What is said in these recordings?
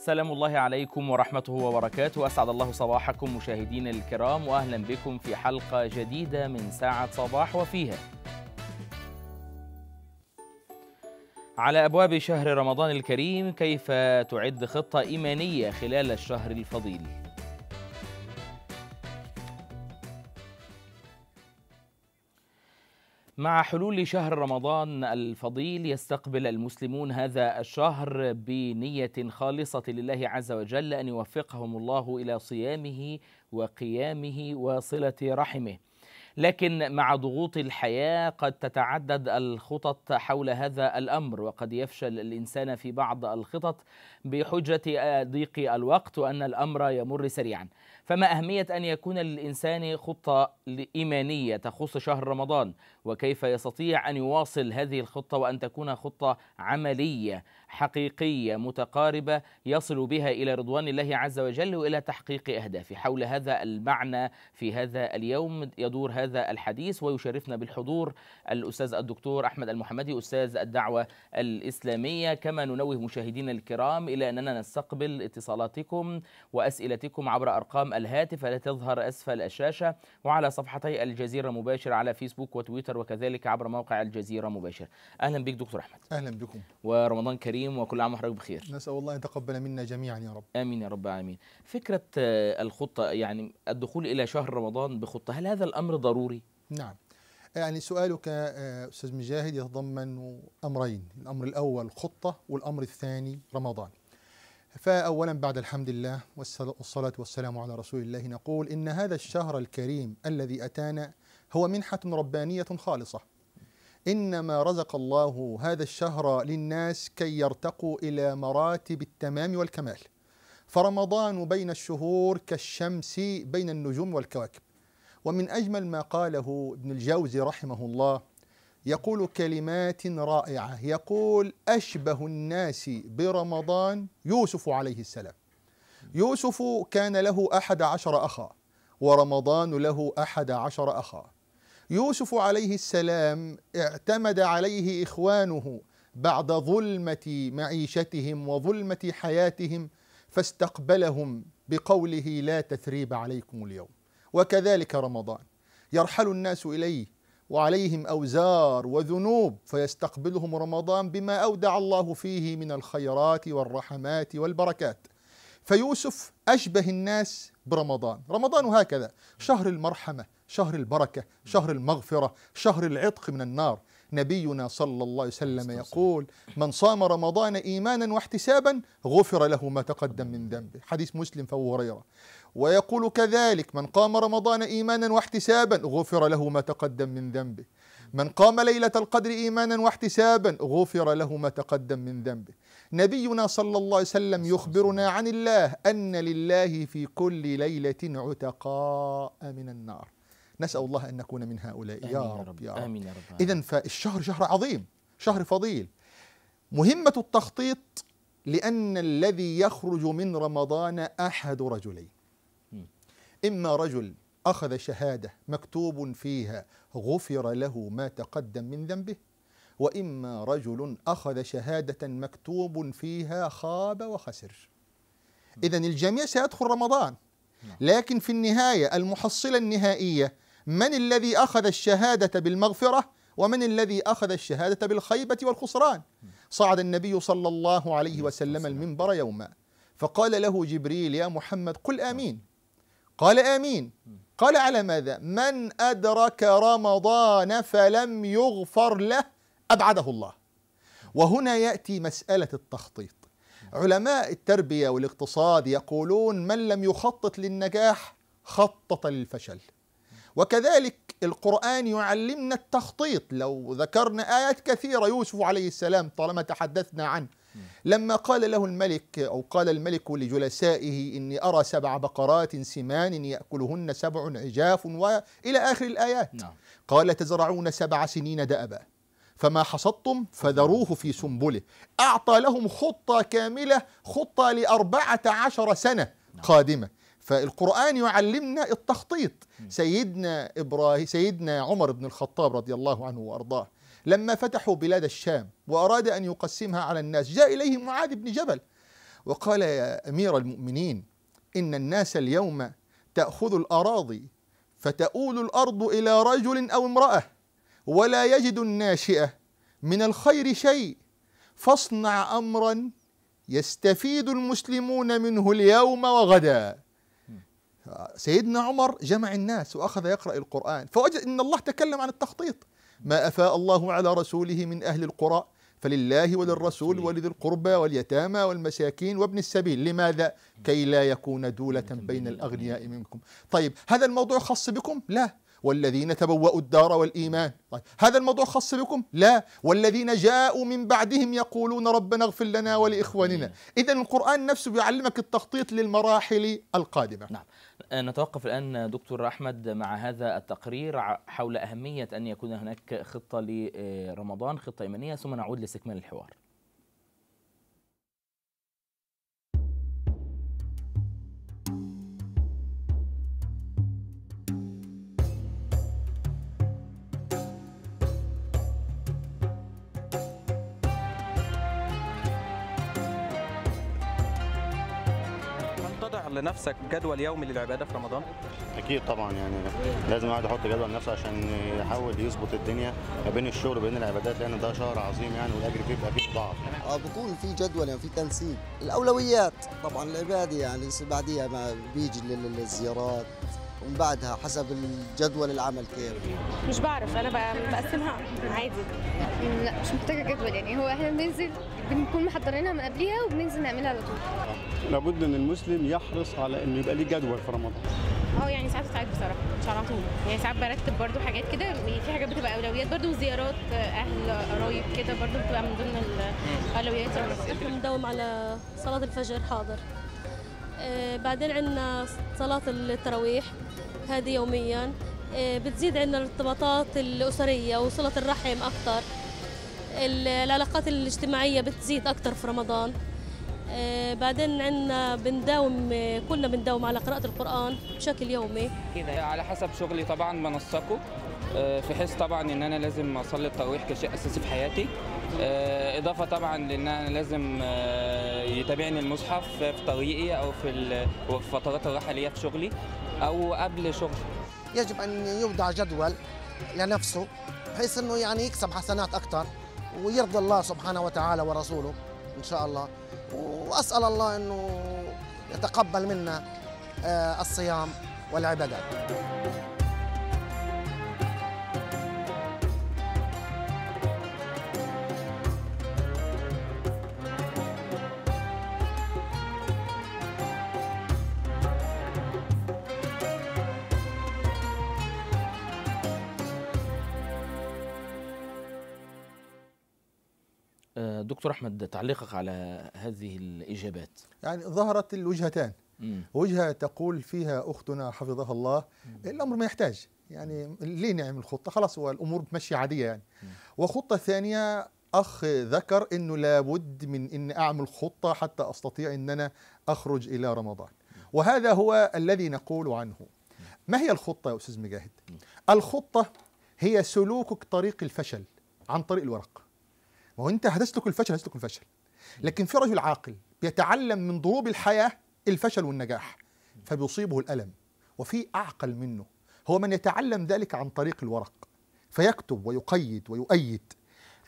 سلام الله عليكم ورحمته وبركاته أسعد الله صباحكم مشاهدين الكرام وأهلا بكم في حلقة جديدة من ساعة صباح وفيها على أبواب شهر رمضان الكريم كيف تعد خطة إيمانية خلال الشهر الفضيل مع حلول شهر رمضان الفضيل يستقبل المسلمون هذا الشهر بنية خالصة لله عز وجل أن يوفقهم الله إلى صيامه وقيامه وصلة رحمه. لكن مع ضغوط الحياة قد تتعدد الخطط حول هذا الأمر وقد يفشل الإنسان في بعض الخطط بحجة ضيق الوقت وأن الأمر يمر سريعا فما أهمية أن يكون للإنسان خطة إيمانية تخص شهر رمضان وكيف يستطيع أن يواصل هذه الخطة وأن تكون خطة عملية حقيقية متقاربة يصل بها إلى رضوان الله عز وجل وإلى تحقيق أهدافه حول هذا المعنى في هذا اليوم يدور هذا الحديث ويشرفنا بالحضور الأستاذ الدكتور أحمد المحمدي أستاذ الدعوة الإسلامية كما ننوه مشاهدينا الكرام إلى أننا نستقبل اتصالاتكم وأسئلتكم عبر أرقام الهاتف التي تظهر أسفل الشاشة وعلى صفحتي الجزيرة مباشر على فيسبوك وتويتر وكذلك عبر موقع الجزيرة مباشر أهلا بك دكتور أحمد أهلا بكم ورمضان كريم وكل عام وحضرتك بخير نسأل الله أن يتقبل منا جميعا يا رب آمين يا رب العالمين فكرة آه، الخطة يعني الدخول إلى شهر رمضان بخطة هل هذا الأمر ضروري؟ نعم يعني سؤالك آه، أستاذ مجاهد يتضمن أمرين الأمر الأول خطة والأمر الثاني رمضان فأولا بعد الحمد لله والصلاة والسلام على رسول الله نقول إن هذا الشهر الكريم الذي أتانا هو منحة ربانية خالصة إنما رزق الله هذا الشهر للناس كي يرتقوا إلى مراتب التمام والكمال فرمضان بين الشهور كالشمس بين النجوم والكواكب ومن أجمل ما قاله ابن الجوزي رحمه الله يقول كلمات رائعة يقول أشبه الناس برمضان يوسف عليه السلام يوسف كان له أحد عشر أخا ورمضان له أحد عشر أخا يوسف عليه السلام اعتمد عليه إخوانه بعد ظلمة معيشتهم وظلمة حياتهم فاستقبلهم بقوله لا تثريب عليكم اليوم وكذلك رمضان يرحل الناس إليه وعليهم أوزار وذنوب فيستقبلهم رمضان بما أودع الله فيه من الخيرات والرحمات والبركات فيوسف أشبه الناس برمضان رمضان هكذا شهر المرحمة شهر البركة شهر المغفرة شهر العتق من النار نبينا صلى الله عليه وسلم يقول من صام رمضان إيمانا واحتسابا غفر له ما تقدم من ذنبه حديث مسلم فهو هريرة ويقول كذلك من قام رمضان إيمانا واحتسابا غفر له ما تقدم من ذنبه من قام ليلة القدر إيمانا واحتسابا غفر له ما تقدم من ذنبه نبينا صلى الله عليه وسلم يخبرنا عن الله أن لله في كل ليلة عتقاء من النار نسأل الله أن نكون من هؤلاء يا رب, رب يا رب, آمين يا رب. اذا فالشهر شهر عظيم شهر فضيل مهمة التخطيط لأن الذي يخرج من رمضان أحد رجلين إما رجل أخذ شهادة مكتوب فيها غفر له ما تقدم من ذنبه وإما رجل أخذ شهادة مكتوب فيها خاب وخسر نعم. إذا الجميع سيدخل رمضان نعم. لكن في النهاية المحصلة النهائية من الذي أخذ الشهادة بالمغفرة ومن الذي أخذ الشهادة بالخيبة والخسران نعم. صعد النبي صلى الله عليه وسلم المنبر يوما فقال له جبريل يا محمد قل آمين قال امين قال على ماذا من ادرك رمضان فلم يغفر له ابعده الله وهنا ياتي مساله التخطيط علماء التربيه والاقتصاد يقولون من لم يخطط للنجاح خطط للفشل وكذلك القرآن يعلمنا التخطيط لو ذكرنا آيات كثيرة يوسف عليه السلام طالما تحدثنا عنه لما قال له الملك أو قال الملك لجلسائه إني أرى سبع بقرات سمان يأكلهن سبع عجاف وإلى آخر الآيات نعم. قال تزرعون سبع سنين دأبا فما حصدتم فذروه في سنبله أعطى لهم خطة كاملة خطة لأربعة عشر سنة نعم. قادمة فالقرآن يعلمنا التخطيط سيدنا إبراهيم سيدنا عمر بن الخطاب رضي الله عنه وأرضاه لما فتحوا بلاد الشام وأراد أن يقسمها على الناس جاء إليه معاذ بن جبل وقال يا أمير المؤمنين إن الناس اليوم تأخذ الأراضي فتؤول الأرض إلى رجل أو امرأة ولا يجد الناشئة من الخير شيء فاصنع أمرا يستفيد المسلمون منه اليوم وغدا سيدنا عمر جمع الناس وأخذ يقرأ القرآن فوجد أن الله تكلم عن التخطيط ما أفاء الله على رسوله من أهل القرى فلله وللرسول ولذي القربى واليتامى والمساكين وابن السبيل لماذا كي لا يكون دولة بين الأغنياء منكم طيب هذا الموضوع خاص بكم لا والذين تبوأوا الدار والإيمان طيب هذا الموضوع خاص بكم لا والذين جاءوا من بعدهم يقولون ربنا اغفر لنا ولإخواننا إذا القرآن نفسه بيعلمك التخطيط للمراحل القادمة نعم نتوقف الآن دكتور أحمد مع هذا التقرير حول أهمية أن يكون هناك خطة لرمضان خطة إيمانية ثم نعود لاستكمال الحوار لنفسك جدول يومي للعباده في رمضان؟ اكيد طبعا يعني لازم الواحد يحط جدول لنفسه عشان يحاول يظبط الدنيا ما بين الشغل وبين العبادات لان ده شهر عظيم يعني والاجر فيه بيبقى فيه ضعف اه بيكون في جدول يعني في تنسيق الاولويات طبعا العباده يعني بعديها ما بيجي للزيارات ومن بعدها حسب الجدول العمل كيف مش بعرف انا بقسمها عادي لا مش محتاجه جدول يعني هو احنا بننزل بنكون محضرينها من قبليها وبننزل نعملها على طول لابد ان المسلم يحرص على انه يبقى ليه جدول في رمضان اه يعني ساعات ساعات بصراحه مش على طول يعني ساعات برتب برضو حاجات كده يعني في حاجات بتبقى اولويات برضو زيارات اهل قرايب كده برضو بتبقى من ضمن الاولويات رمضان مداوم على صلاه الفجر حاضر آه، بعدين عندنا صلاة التراويح هذه يوميا آه، بتزيد عندنا الارتباطات الأسرية وصلة الرحم أكثر العلاقات الاجتماعية بتزيد أكثر في رمضان آه، بعدين عندنا بنداوم كلنا بنداوم على قراءة القرآن بشكل يومي يعني. على حسب شغلي طبعا بنسقه في حيث طبعا ان انا لازم اصلي التراويح كشيء اساسي في حياتي آه، اضافه طبعا لان انا لازم آه، يتابعني المصحف في طريقي او في فترات الراحه ليا في شغلي او قبل شغلي يجب ان يوضع جدول لنفسه بحيث انه يعني يكسب حسنات اكثر ويرضي الله سبحانه وتعالى ورسوله ان شاء الله واسال الله انه يتقبل منا آه، الصيام والعبادات دكتور احمد تعليقك على هذه الاجابات يعني ظهرت الوجهتان مم. وجهه تقول فيها اختنا حفظها الله مم. الامر ما يحتاج يعني ليه نعمل خطه خلاص هو الامور بتمشي عاديه يعني مم. وخطه ثانيه اخ ذكر انه لابد من ان اعمل خطه حتى استطيع ان انا اخرج الى رمضان وهذا هو الذي نقول عنه ما هي الخطه يا استاذ مجاهد الخطه هي سلوكك طريق الفشل عن طريق الورق ما هو انت هتسلك الفشل هتسلك الفشل لكن في رجل عاقل بيتعلم من ضروب الحياه الفشل والنجاح فبيصيبه الالم وفي اعقل منه هو من يتعلم ذلك عن طريق الورق فيكتب ويقيد ويؤيد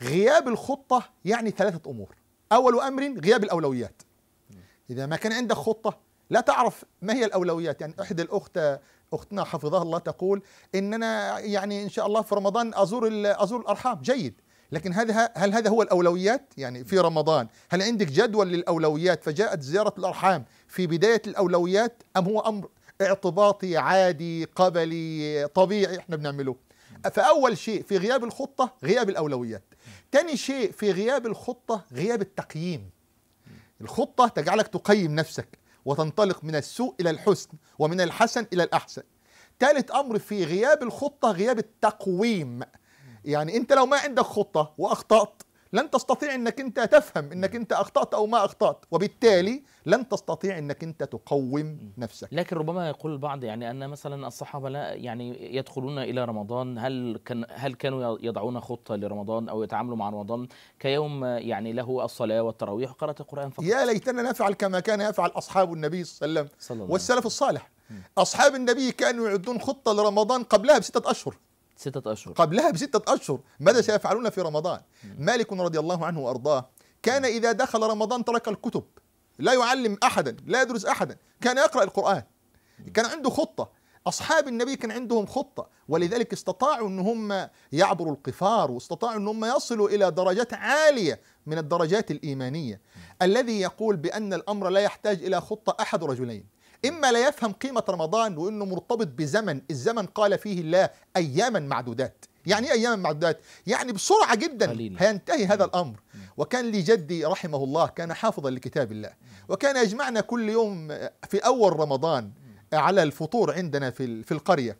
غياب الخطه يعني ثلاثه امور اول امر غياب الاولويات اذا ما كان عندك خطه لا تعرف ما هي الاولويات يعني احدى الاخت اختنا حفظها الله تقول اننا يعني ان شاء الله في رمضان ازور ازور الارحام جيد لكن هذا هل هذا هو الاولويات؟ يعني في رمضان هل عندك جدول للاولويات فجاءت زياره الارحام في بدايه الاولويات ام هو امر اعتباطي عادي قبلي طبيعي احنا بنعمله؟ فاول شيء في غياب الخطه غياب الاولويات. ثاني شيء في غياب الخطه غياب التقييم. الخطه تجعلك تقيم نفسك وتنطلق من السوء الى الحسن ومن الحسن الى الاحسن. ثالث امر في غياب الخطه غياب التقويم. يعني انت لو ما عندك خطه واخطات لن تستطيع انك انت تفهم انك انت اخطات او ما اخطات وبالتالي لن تستطيع انك انت تقوم نفسك لكن ربما يقول البعض يعني ان مثلا الصحابه لا يعني يدخلون الى رمضان هل كان هل كانوا يضعون خطه لرمضان او يتعاملوا مع رمضان كيوم يعني له الصلاه والتراويح وقراءه القران فقط يا ليتنا نفعل كما كان يفعل اصحاب النبي صلى الله عليه وسلم والسلف الصالح اصحاب النبي كانوا يعدون خطه لرمضان قبلها بسته اشهر ستة أشهر قبلها بستة أشهر ماذا سيفعلون في رمضان مالك رضي الله عنه وأرضاه كان إذا دخل رمضان ترك الكتب لا يعلم أحدا لا يدرس أحدا كان يقرأ القرآن كان عنده خطة أصحاب النبي كان عندهم خطة ولذلك استطاعوا أن هم يعبروا القفار واستطاعوا أن هم يصلوا إلى درجات عالية من الدرجات الإيمانية الذي يقول بأن الأمر لا يحتاج إلى خطة أحد رجلين إما لا يفهم قيمة رمضان وأنه مرتبط بزمن الزمن قال فيه الله أياما معدودات يعني ايه أياما معدودات يعني بسرعه جدا هينتهي هذا الامر وكان لي جدي رحمه الله كان حافظا لكتاب الله وكان يجمعنا كل يوم في اول رمضان على الفطور عندنا في في القريه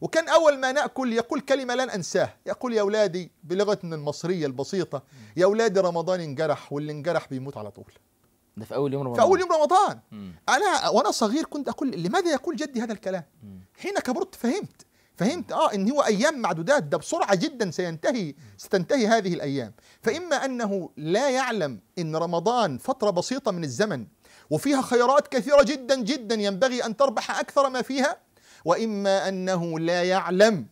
وكان اول ما ناكل يقول كلمه لن انساها يقول يا اولادي بلغتنا المصريه البسيطه يا اولادي رمضان انجرح واللي انجرح بيموت على طول ده في اول يوم رمضان في اول يوم رمضان انا وانا صغير كنت اقول لماذا يقول جدي هذا الكلام حين كبرت فهمت فهمت اه ان هو ايام معدودات ده بسرعه جدا سينتهي ستنتهي هذه الايام فاما انه لا يعلم ان رمضان فتره بسيطه من الزمن وفيها خيرات كثيره جدا جدا ينبغي ان تربح اكثر ما فيها واما انه لا يعلم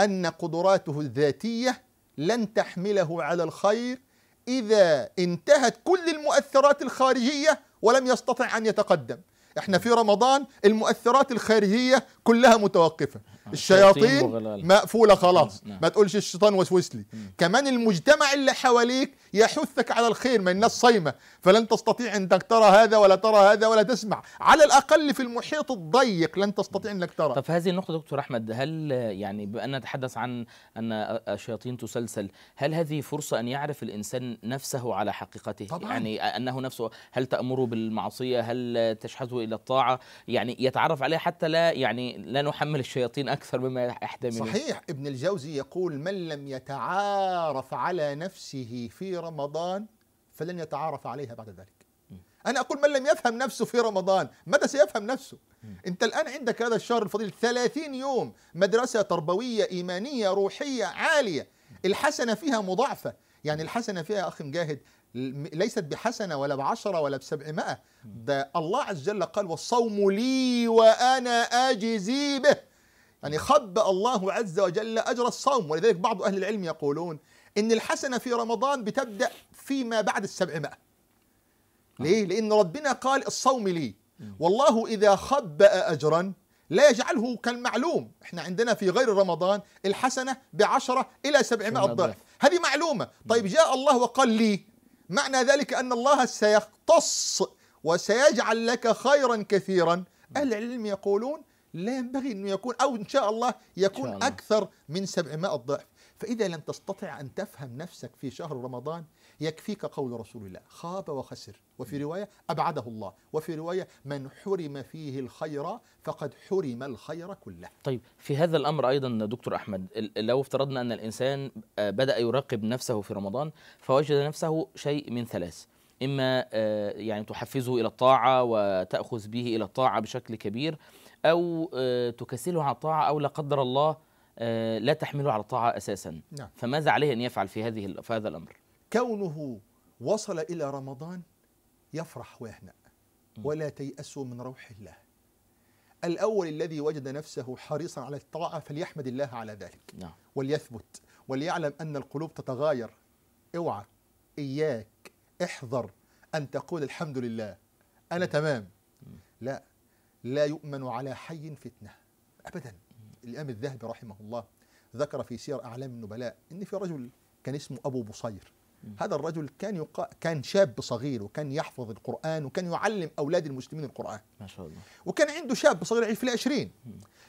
ان قدراته الذاتيه لن تحمله على الخير إذا انتهت كل المؤثرات الخارجية ولم يستطع أن يتقدم احنا في رمضان المؤثرات الخارجية كلها متوقفة آه. الشياطين مقفوله خلاص نعم. نعم. ما تقولش الشيطان وسوس لي كمان المجتمع اللي حواليك يحثك على الخير ما الناس صايمه فلن تستطيع انك ترى هذا ولا ترى هذا ولا تسمع على الاقل في المحيط الضيق لن تستطيع انك ترى طب في هذه النقطه دكتور احمد هل يعني بان نتحدث عن ان الشياطين تسلسل هل هذه فرصه ان يعرف الانسان نفسه على حقيقته طبعا. يعني انه نفسه هل تامره بالمعصيه هل تشحذه الى الطاعه يعني يتعرف عليها حتى لا يعني لا نحمل الشياطين أكثر مما يحتمل صحيح ابن الجوزي يقول من لم يتعارف على نفسه في رمضان فلن يتعارف عليها بعد ذلك أنا أقول من لم يفهم نفسه في رمضان متى سيفهم نفسه أنت الآن عندك هذا الشهر الفضيل 30 يوم مدرسة تربوية إيمانية روحية عالية الحسنة فيها مضاعفة يعني الحسنة فيها أخي مجاهد ليست بحسنة ولا بعشرة ولا بسبعمائة ده الله عز وجل قال والصوم لي وأنا أجزي به يعني خبأ الله عز وجل أجر الصوم ولذلك بعض أهل العلم يقولون إن الحسنة في رمضان بتبدأ فيما بعد السبعمائة ليه؟ لأن ربنا قال الصوم لي والله إذا خبأ أجرا لا يجعله كالمعلوم احنا عندنا في غير رمضان الحسنة بعشرة إلى سبعمائة ضعف هذه معلومة طيب جاء الله وقال لي معنى ذلك أن الله سيختص وسيجعل لك خيرا كثيرا أهل العلم يقولون لا ينبغي أنه يكون أو إن شاء الله يكون شاء الله. أكثر من 700 ضعف فإذا لم تستطع أن تفهم نفسك في شهر رمضان يكفيك قول رسول الله خاب وخسر وفي رواية أبعده الله وفي رواية من حرم فيه الخير فقد حرم الخير كله طيب في هذا الأمر أيضا دكتور أحمد لو افترضنا أن الإنسان آه، بدأ يراقب نفسه في رمضان فوجد نفسه شيء من ثلاث إما آه، يعني تحفزه إلى الطاعة وتأخذ به إلى الطاعة بشكل كبير او آه، تكسله عن الطاعه او لا قدر الله آه، لا تحمله على الطاعه اساسا نعم. فماذا عليه ان يفعل في هذه في هذا الامر كونه وصل الى رمضان يفرح ويهنأ ولا تيأسوا من روح الله الأول الذي وجد نفسه حريصا على الطاعة فليحمد الله على ذلك نعم. وليثبت وليعلم أن القلوب تتغاير اوعى إياك احذر أن تقول الحمد لله أنا تمام لا لا يؤمن على حي فتنة أبدا الإمام الذهبي رحمه الله ذكر في سير أعلام النبلاء إن في رجل كان اسمه أبو بصير هذا الرجل كان يقا... كان شاب صغير وكان يحفظ القرآن وكان يعلم أولاد المسلمين القرآن ما شاء الله وكان عنده شاب صغير في العشرين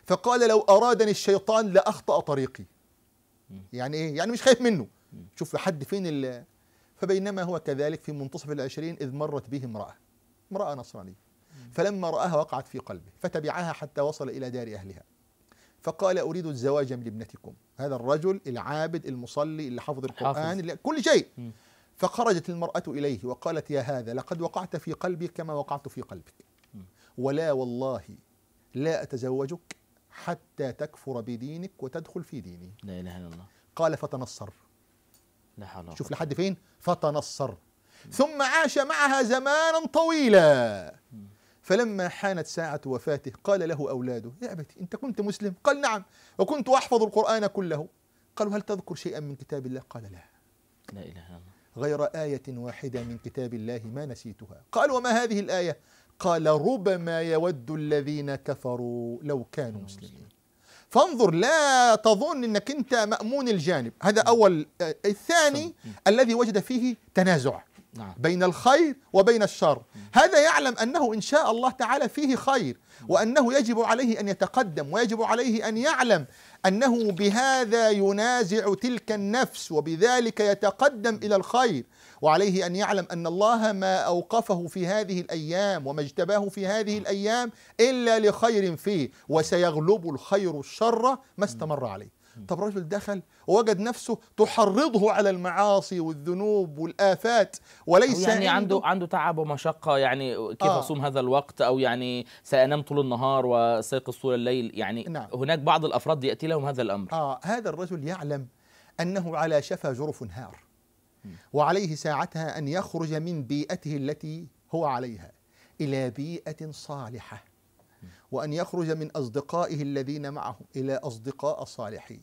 فقال لو أرادني الشيطان لأخطأ طريقي يعني إيه؟ يعني مش خايف منه شوف لحد فين ال... فبينما هو كذلك في منتصف العشرين إذ مرت به امرأة امرأة نصرانية فلما رآها وقعت في قلبه فتبعها حتى وصل إلى دار أهلها فقال أريد الزواج من ابنتكم هذا الرجل العابد المصلي اللي حافظ القرآن اللي كل شيء فخرجت المرأة إليه وقالت يا هذا لقد وقعت في قلبي كما وقعت في قلبك ولا والله لا أتزوجك حتى تكفر بدينك وتدخل في ديني لا إله إلا الله قال فتنصر لا حول شوف لحد فين فتنصر ثم عاش معها زمانا طويلا فلما حانت ساعة وفاته قال له أولاده يا أبتي أنت كنت مسلم قال نعم وكنت أحفظ القرآن كله قالوا هل تذكر شيئا من كتاب الله قال لا لا إله إلا الله غير آية واحدة من كتاب الله ما نسيتها قال وما هذه الآية قال ربما يود الذين كفروا لو كانوا مسلمين فانظر لا تظن انك انت مامون الجانب هذا اول آه، الثاني الذي وجد فيه تنازع نعم. بين الخير وبين الشر هذا يعلم أنه إن شاء الله تعالى فيه خير وأنه يجب عليه أن يتقدم ويجب عليه أن يعلم أنه بهذا ينازع تلك النفس وبذلك يتقدم إلى الخير وعليه أن يعلم أن الله ما أوقفه في هذه الأيام وما اجتباه في هذه الأيام إلا لخير فيه وسيغلب الخير الشر ما استمر عليه طب رجل دخل ووجد نفسه تحرضه على المعاصي والذنوب والآفات وليس يعني عنده عنده تعب ومشقة يعني كيف آه. أصوم هذا الوقت أو يعني سأنام طول النهار وسيقظ طول الليل يعني نعم. هناك بعض الأفراد يأتي لهم هذا الأمر آه هذا الرجل يعلم أنه على شفا جرف هار وعليه ساعتها أن يخرج من بيئته التي هو عليها إلى بيئة صالحة وأن يخرج من أصدقائه الذين معه إلى أصدقاء صالحين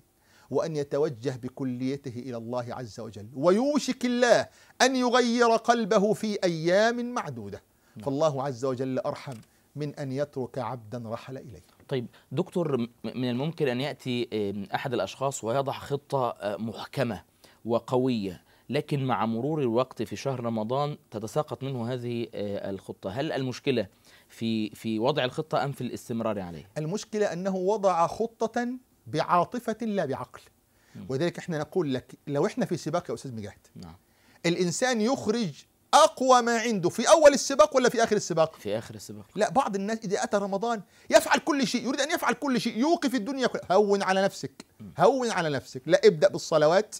وأن يتوجه بكليته إلى الله عز وجل ويوشك الله أن يغير قلبه في أيام معدودة فالله عز وجل أرحم من أن يترك عبدا رحل إليه طيب دكتور من الممكن أن يأتي أحد الأشخاص ويضع خطة آه، محكمة وقوية لكن مع مرور الوقت في شهر رمضان تتساقط منه هذه آه، الخطة هل المشكلة في في وضع الخطة أم في الاستمرار عليها؟ المشكلة أنه وضع خطة بعاطفة لا بعقل وذلك احنا نقول لك لو احنا في سباق يا أستاذ مجاهد نعم. الإنسان يخرج أقوى ما عنده في أول السباق ولا في آخر السباق في آخر السباق لا بعض الناس إذا أتى رمضان يفعل كل شيء يريد أن يفعل كل شيء يوقف الدنيا كلها هون على نفسك هون على نفسك لا ابدأ بالصلوات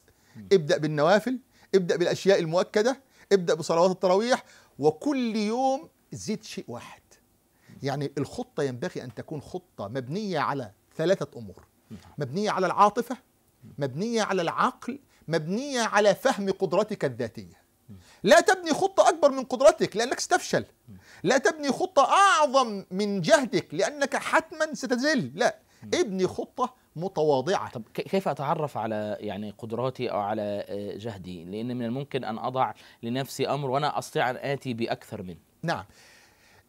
ابدأ بالنوافل ابدأ بالأشياء المؤكدة ابدأ بصلوات التراويح وكل يوم زيد شيء واحد يعني الخطة ينبغي أن تكون خطة مبنية على ثلاثة أمور مبنية على العاطفة مبنية على العقل مبنية على فهم قدرتك الذاتية لا تبني خطة أكبر من قدرتك لأنك ستفشل لا تبني خطة أعظم من جهدك لأنك حتما ستزل لا ابني خطة متواضعة طب كيف أتعرف على يعني قدراتي أو على آه، جهدي لأن من الممكن أن أضع لنفسي أمر وأنا أستطيع أن آتي بأكثر منه نعم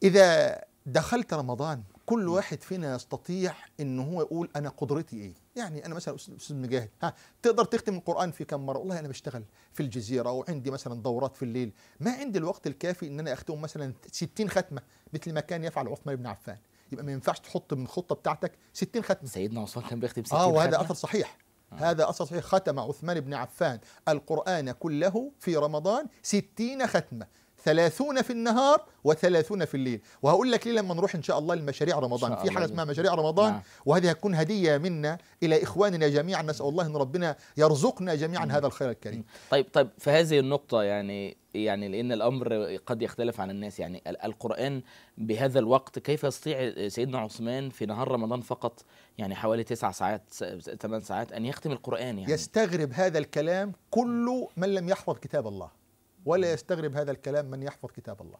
إذا دخلت رمضان كل واحد فينا يستطيع ان هو يقول انا قدرتي ايه يعني انا مثلا استاذ مجاهد ها تقدر تختم القران في كم مره والله انا بشتغل في الجزيره وعندي مثلا دورات في الليل ما عندي الوقت الكافي ان انا اختم مثلا 60 ختمه مثل ما كان يفعل عثمان بن عفان يبقى ما ينفعش تحط من الخطه بتاعتك 60 ختمه سيدنا عثمان كان بيختم 60 اه وهذا اثر صحيح آه. هذا أصل صحيح ختم عثمان بن عفان القرآن كله في رمضان ستين ختمة 30 في النهار و30 في الليل وهقول لك ليه لما نروح ان شاء الله لمشاريع رمضان في حاجه اسمها مشاريع رمضان نعم. وهذه هتكون هديه منا الى اخواننا جميعا نسال الله ان ربنا يرزقنا جميعا نعم. هذا الخير الكريم طيب طيب في هذه النقطه يعني يعني لان الامر قد يختلف عن الناس يعني القران بهذا الوقت كيف يستطيع سيدنا عثمان في نهار رمضان فقط يعني حوالي تسع ساعات ثمان ساعات ان يختم القران يعني يستغرب هذا الكلام كل من لم يحفظ كتاب الله ولا يستغرب هذا الكلام من يحفظ كتاب الله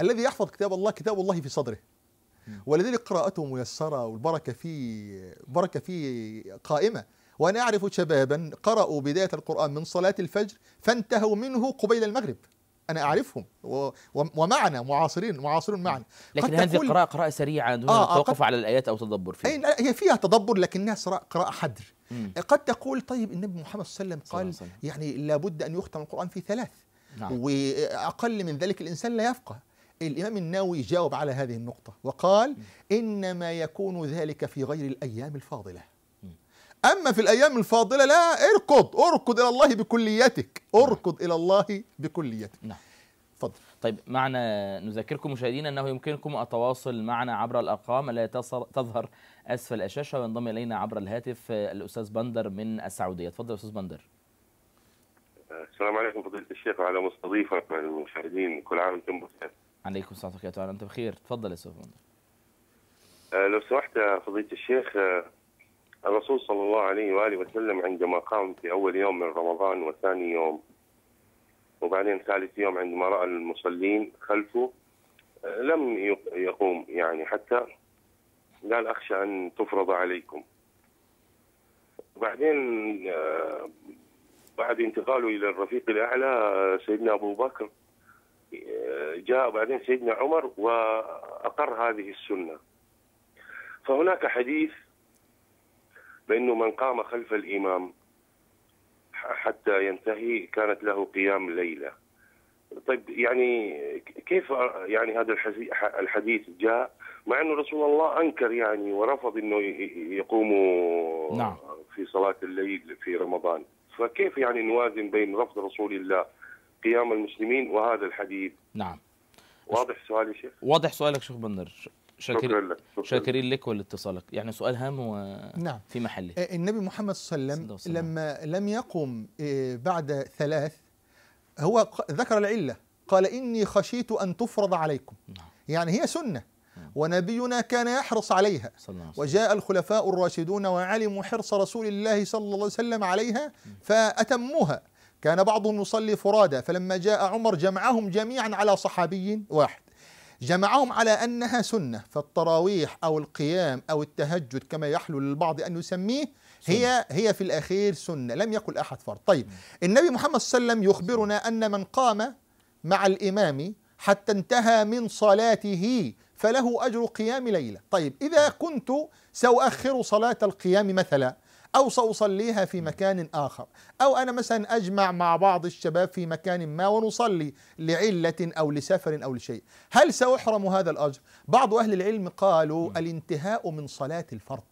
الذي يحفظ كتاب الله كتاب الله في صدره ولذلك قراءته ميسرة والبركة فيه بركة فيه قائمة وأنا أعرف شبابا قرأوا بداية القرآن من صلاة الفجر فانتهوا منه قبيل المغرب أنا أعرفهم ومعنا معاصرين معاصرون معنا لكن هذه القراءة قراءة سريعة دون آه التوقف آه، على الآيات أو تدبر فيها إيه، هي فيها تدبر لكنها قراءة حدر مم. قد تقول طيب النبي محمد صلى الله عليه وسلم قال يعني لابد أن يختم القرآن في ثلاث نعم. وأقل من ذلك الإنسان لا يفقه الإمام النووي جاوب على هذه النقطة وقال إنما يكون ذلك في غير الأيام الفاضلة أما في الأيام الفاضلة لا اركض اركض إلى الله بكليتك نعم. اركض إلى الله بكليتك نعم اتفضل طيب معنا نذكركم مشاهدينا انه يمكنكم التواصل معنا عبر الارقام التي تظهر اسفل الشاشه وينضم الينا عبر الهاتف الاستاذ بندر من السعوديه اتفضل استاذ بندر السلام عليكم فضيلة الشيخ وعلى مستضيفك وعلى المشاهدين كل عام وانتم بخير. عليكم السلام ورحمة الله انت بخير، تفضل يا سفيان. آه، لو سمحت فضيلة الشيخ آه، الرسول صلى الله عليه واله وسلم عندما قام في اول يوم من رمضان وثاني يوم وبعدين ثالث يوم عندما راى المصلين خلفه آه، لم يقوم يعني حتى قال اخشى ان تفرض عليكم. بعدين بعد انتقاله الى الرفيق الاعلى سيدنا ابو بكر جاء بعدين سيدنا عمر واقر هذه السنه. فهناك حديث بانه من قام خلف الامام حتى ينتهي كانت له قيام ليله. طيب يعني كيف يعني هذا الحديث جاء مع انه رسول الله انكر يعني ورفض انه يقوموا نعم. في صلاه الليل في رمضان. فكيف يعني نوازن بين رفض رسول الله قيام المسلمين وهذا الحديث نعم واضح سؤالي شيخ واضح سؤالك شيخ بندر شاكر لك شاكرين لك ولاتصالك يعني سؤال هام نعم. في محله إيه، النبي محمد صلى الله عليه وسلم لما لم يقم إيه، بعد ثلاث هو ذكر العله قال اني خشيت ان تفرض عليكم نعم. يعني هي سنه ونبينا كان يحرص عليها وجاء الخلفاء الراشدون وعلموا حرص رسول الله صلى الله عليه وسلم عليها فأتموها كان بعضهم يصلي فرادى فلما جاء عمر جمعهم جميعا على صحابي واحد جمعهم على أنها سنة فالتراويح أو القيام أو التهجد كما يحلو للبعض أن يسميه هي هي في الأخير سنة لم يقل أحد فرض طيب النبي محمد صلى الله عليه وسلم يخبرنا أن من قام مع الإمام حتى انتهى من صلاته فله أجر قيام ليلة طيب إذا كنت سأؤخر صلاة القيام مثلا أو سأصليها في مكان آخر أو أنا مثلا أجمع مع بعض الشباب في مكان ما ونصلي لعلة أو لسفر أو لشيء هل سأحرم هذا الأجر؟ بعض أهل العلم قالوا الانتهاء من صلاة الفرض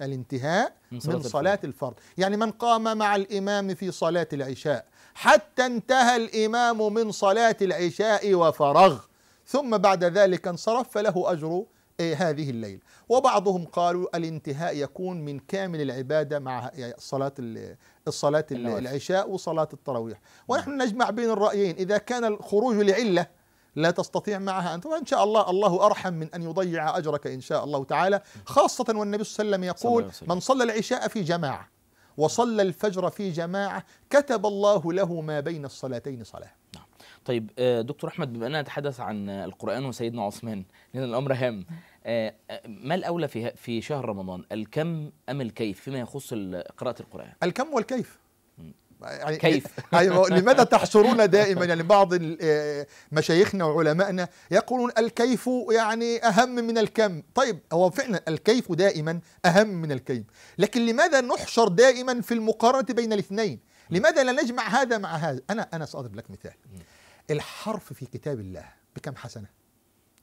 الانتهاء من صلاة, من صلاة الفرض يعني من قام مع الإمام في صلاة العشاء حتى انتهى الإمام من صلاة العشاء وفرغ ثم بعد ذلك انصرف فله أجر إيه، هذه الليلة وبعضهم قالوا الانتهاء يكون من كامل العبادة مع صلاة الصلاة العشاء وصلاة التراويح ونحن نعم. نجمع بين الرأيين إذا كان الخروج لعلة لا تستطيع معها أنت وإن شاء الله الله أرحم من أن يضيع أجرك إن شاء الله تعالى نعم. خاصة والنبي صلى الله عليه وسلم يقول من صلى العشاء في جماعة وصلى الفجر في جماعة كتب الله له ما بين الصلاتين صلاة طيب آه، دكتور احمد بما اننا نتحدث عن القران وسيدنا عثمان لان الامر هام آه، آه، ما الاولى في في شهر رمضان الكم ام الكيف فيما يخص قراءه القران الكم والكيف يعني كيف أيوة لماذا تحصرون دائما يعني بعض مشايخنا وعلمائنا يقولون الكيف يعني اهم من الكم طيب هو فعلا الكيف دائما اهم من الكيف لكن لماذا نحشر دائما في المقارنه بين الاثنين لماذا لا نجمع هذا مع هذا انا انا ساضرب لك مثال الحرف في كتاب الله بكم حسنة؟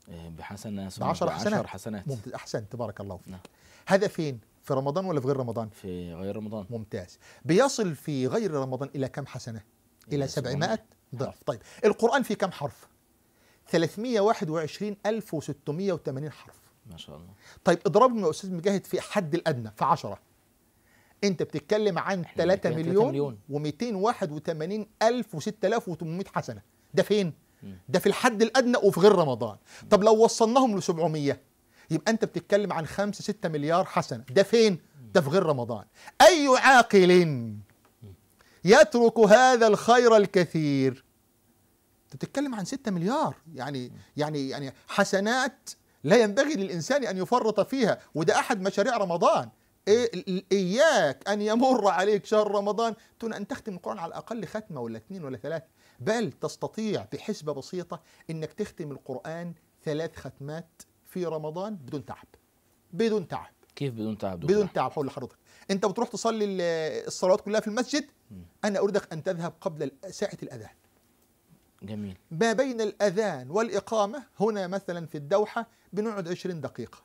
إيه، بحسنة بعشر حسنات حسنات ممتاز أحسنت تبارك الله فيك نعم. هذا فين؟ في رمضان ولا في غير رمضان؟ في غير رمضان ممتاز بيصل في غير رمضان إلى كم حسنة؟ إلى 700 ضعف طيب القرآن في كم حرف؟ 321680 حرف ما شاء الله طيب اضربهم يا استاذ مجاهد في حد الادنى في 10 انت بتتكلم عن 3 مليون, مليون و281 الف و6800 حسنه ده فين ده في الحد الادنى وفي غير رمضان طب لو وصلناهم ل 700 يبقى انت بتتكلم عن 5 6 مليار حسنه ده فين ده في غير رمضان اي عاقل يترك هذا الخير الكثير انت بتتكلم عن 6 مليار يعني يعني يعني حسنات لا ينبغي للانسان ان يفرط فيها وده احد مشاريع رمضان إيه؟ اياك ان يمر عليك شهر رمضان دون ان تختم القران على الاقل ختمه ولا اثنين ولا ثلاثه بل تستطيع بحسبة بسيطة أنك تختم القرآن ثلاث ختمات في رمضان بدون تعب بدون تعب كيف بدون تعب دكتور؟ بدون تعب حول لحضرتك انت بتروح تصلي الصلوات كلها في المسجد انا أريدك ان تذهب قبل ساعه الاذان جميل ما بين الاذان والاقامه هنا مثلا في الدوحه بنقعد 20 دقيقه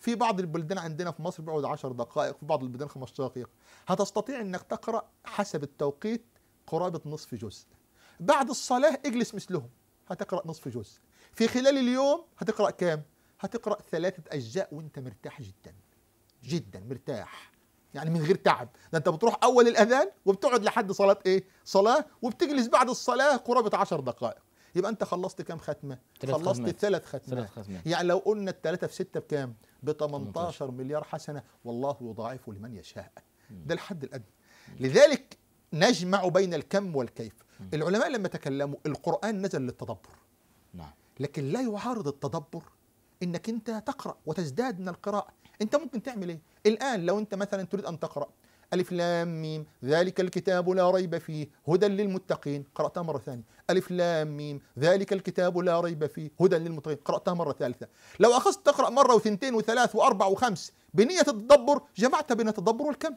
في بعض البلدان عندنا في مصر بيقعد 10 دقائق في بعض البلدان 15 دقيقه هتستطيع انك تقرا حسب التوقيت قرابه نصف جزء بعد الصلاة اجلس مثلهم هتقرأ نصف جزء في خلال اليوم هتقرأ كام؟ هتقرأ ثلاثة أجزاء وأنت مرتاح جدا جدا مرتاح يعني من غير تعب ده أنت بتروح أول الأذان وبتقعد لحد صلاة إيه؟ صلاة وبتجلس بعد الصلاة قرابة عشر دقائق يبقى أنت خلصت كام ختمة؟ خلصت ثلاث ختمات. ختمات يعني لو قلنا الثلاثة في ستة بكام؟ ب 18 مليار حسنة والله يضاعف لمن يشاء ده الحد الأدنى لذلك نجمع بين الكم والكيف العلماء لما تكلموا القرآن نزل للتدبر نعم لكن لا يعارض التدبر انك انت تقرا وتزداد من القراءه انت ممكن تعمل ايه الان لو انت مثلا تريد ان تقرا ألف لام ميم ذلك الكتاب لا ريب فيه هدى للمتقين قرأتها مرة ثانية ألف لام ميم ذلك الكتاب لا ريب فيه هدى للمتقين قرأتها مرة ثالثة لو أخذت تقرأ مرة وثنتين وثلاث وأربع وخمس بنية التدبر جمعت بين التدبر والكم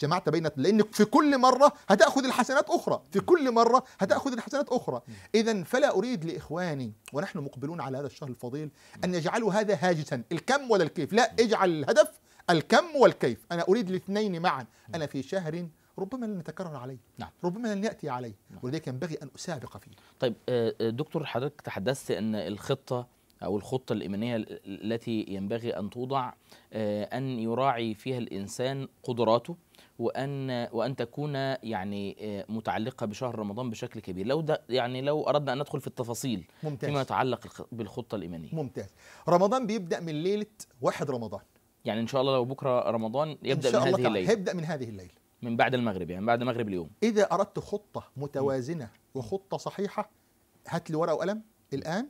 جمعت بين لان في كل مره هتاخذ الحسنات اخرى في كل مره هتاخذ الحسنات اخرى اذا فلا اريد لاخواني ونحن مقبلون على هذا الشهر الفضيل ان يجعلوا هذا هاجسا الكم ولا الكيف لا اجعل الهدف الكم والكيف انا اريد الاثنين معا انا في شهر ربما لن نتكرر عليه نعم. ربما لن ياتي عليه نعم. ولذلك ينبغي ان اسابق فيه طيب آه، آه، دكتور حضرتك تحدثت ان الخطه أو الخطة الإيمانية التي ينبغي أن توضع آه، أن يراعي فيها الإنسان قدراته وأن وأن تكون يعني آه، متعلقة بشهر رمضان بشكل كبير لو ده يعني لو أردنا أن ندخل في التفاصيل ممتاز. فيما يتعلق بالخطة الإيمانية ممتاز رمضان بيبدأ من ليلة واحد رمضان يعني إن شاء الله لو بكرة رمضان يبدأ إن شاء من الله هذه الليلة هيبدأ من هذه الليلة من بعد المغرب يعني بعد مغرب اليوم إذا أردت خطة متوازنة وخطة صحيحة هات لي ورقة وقلم الآن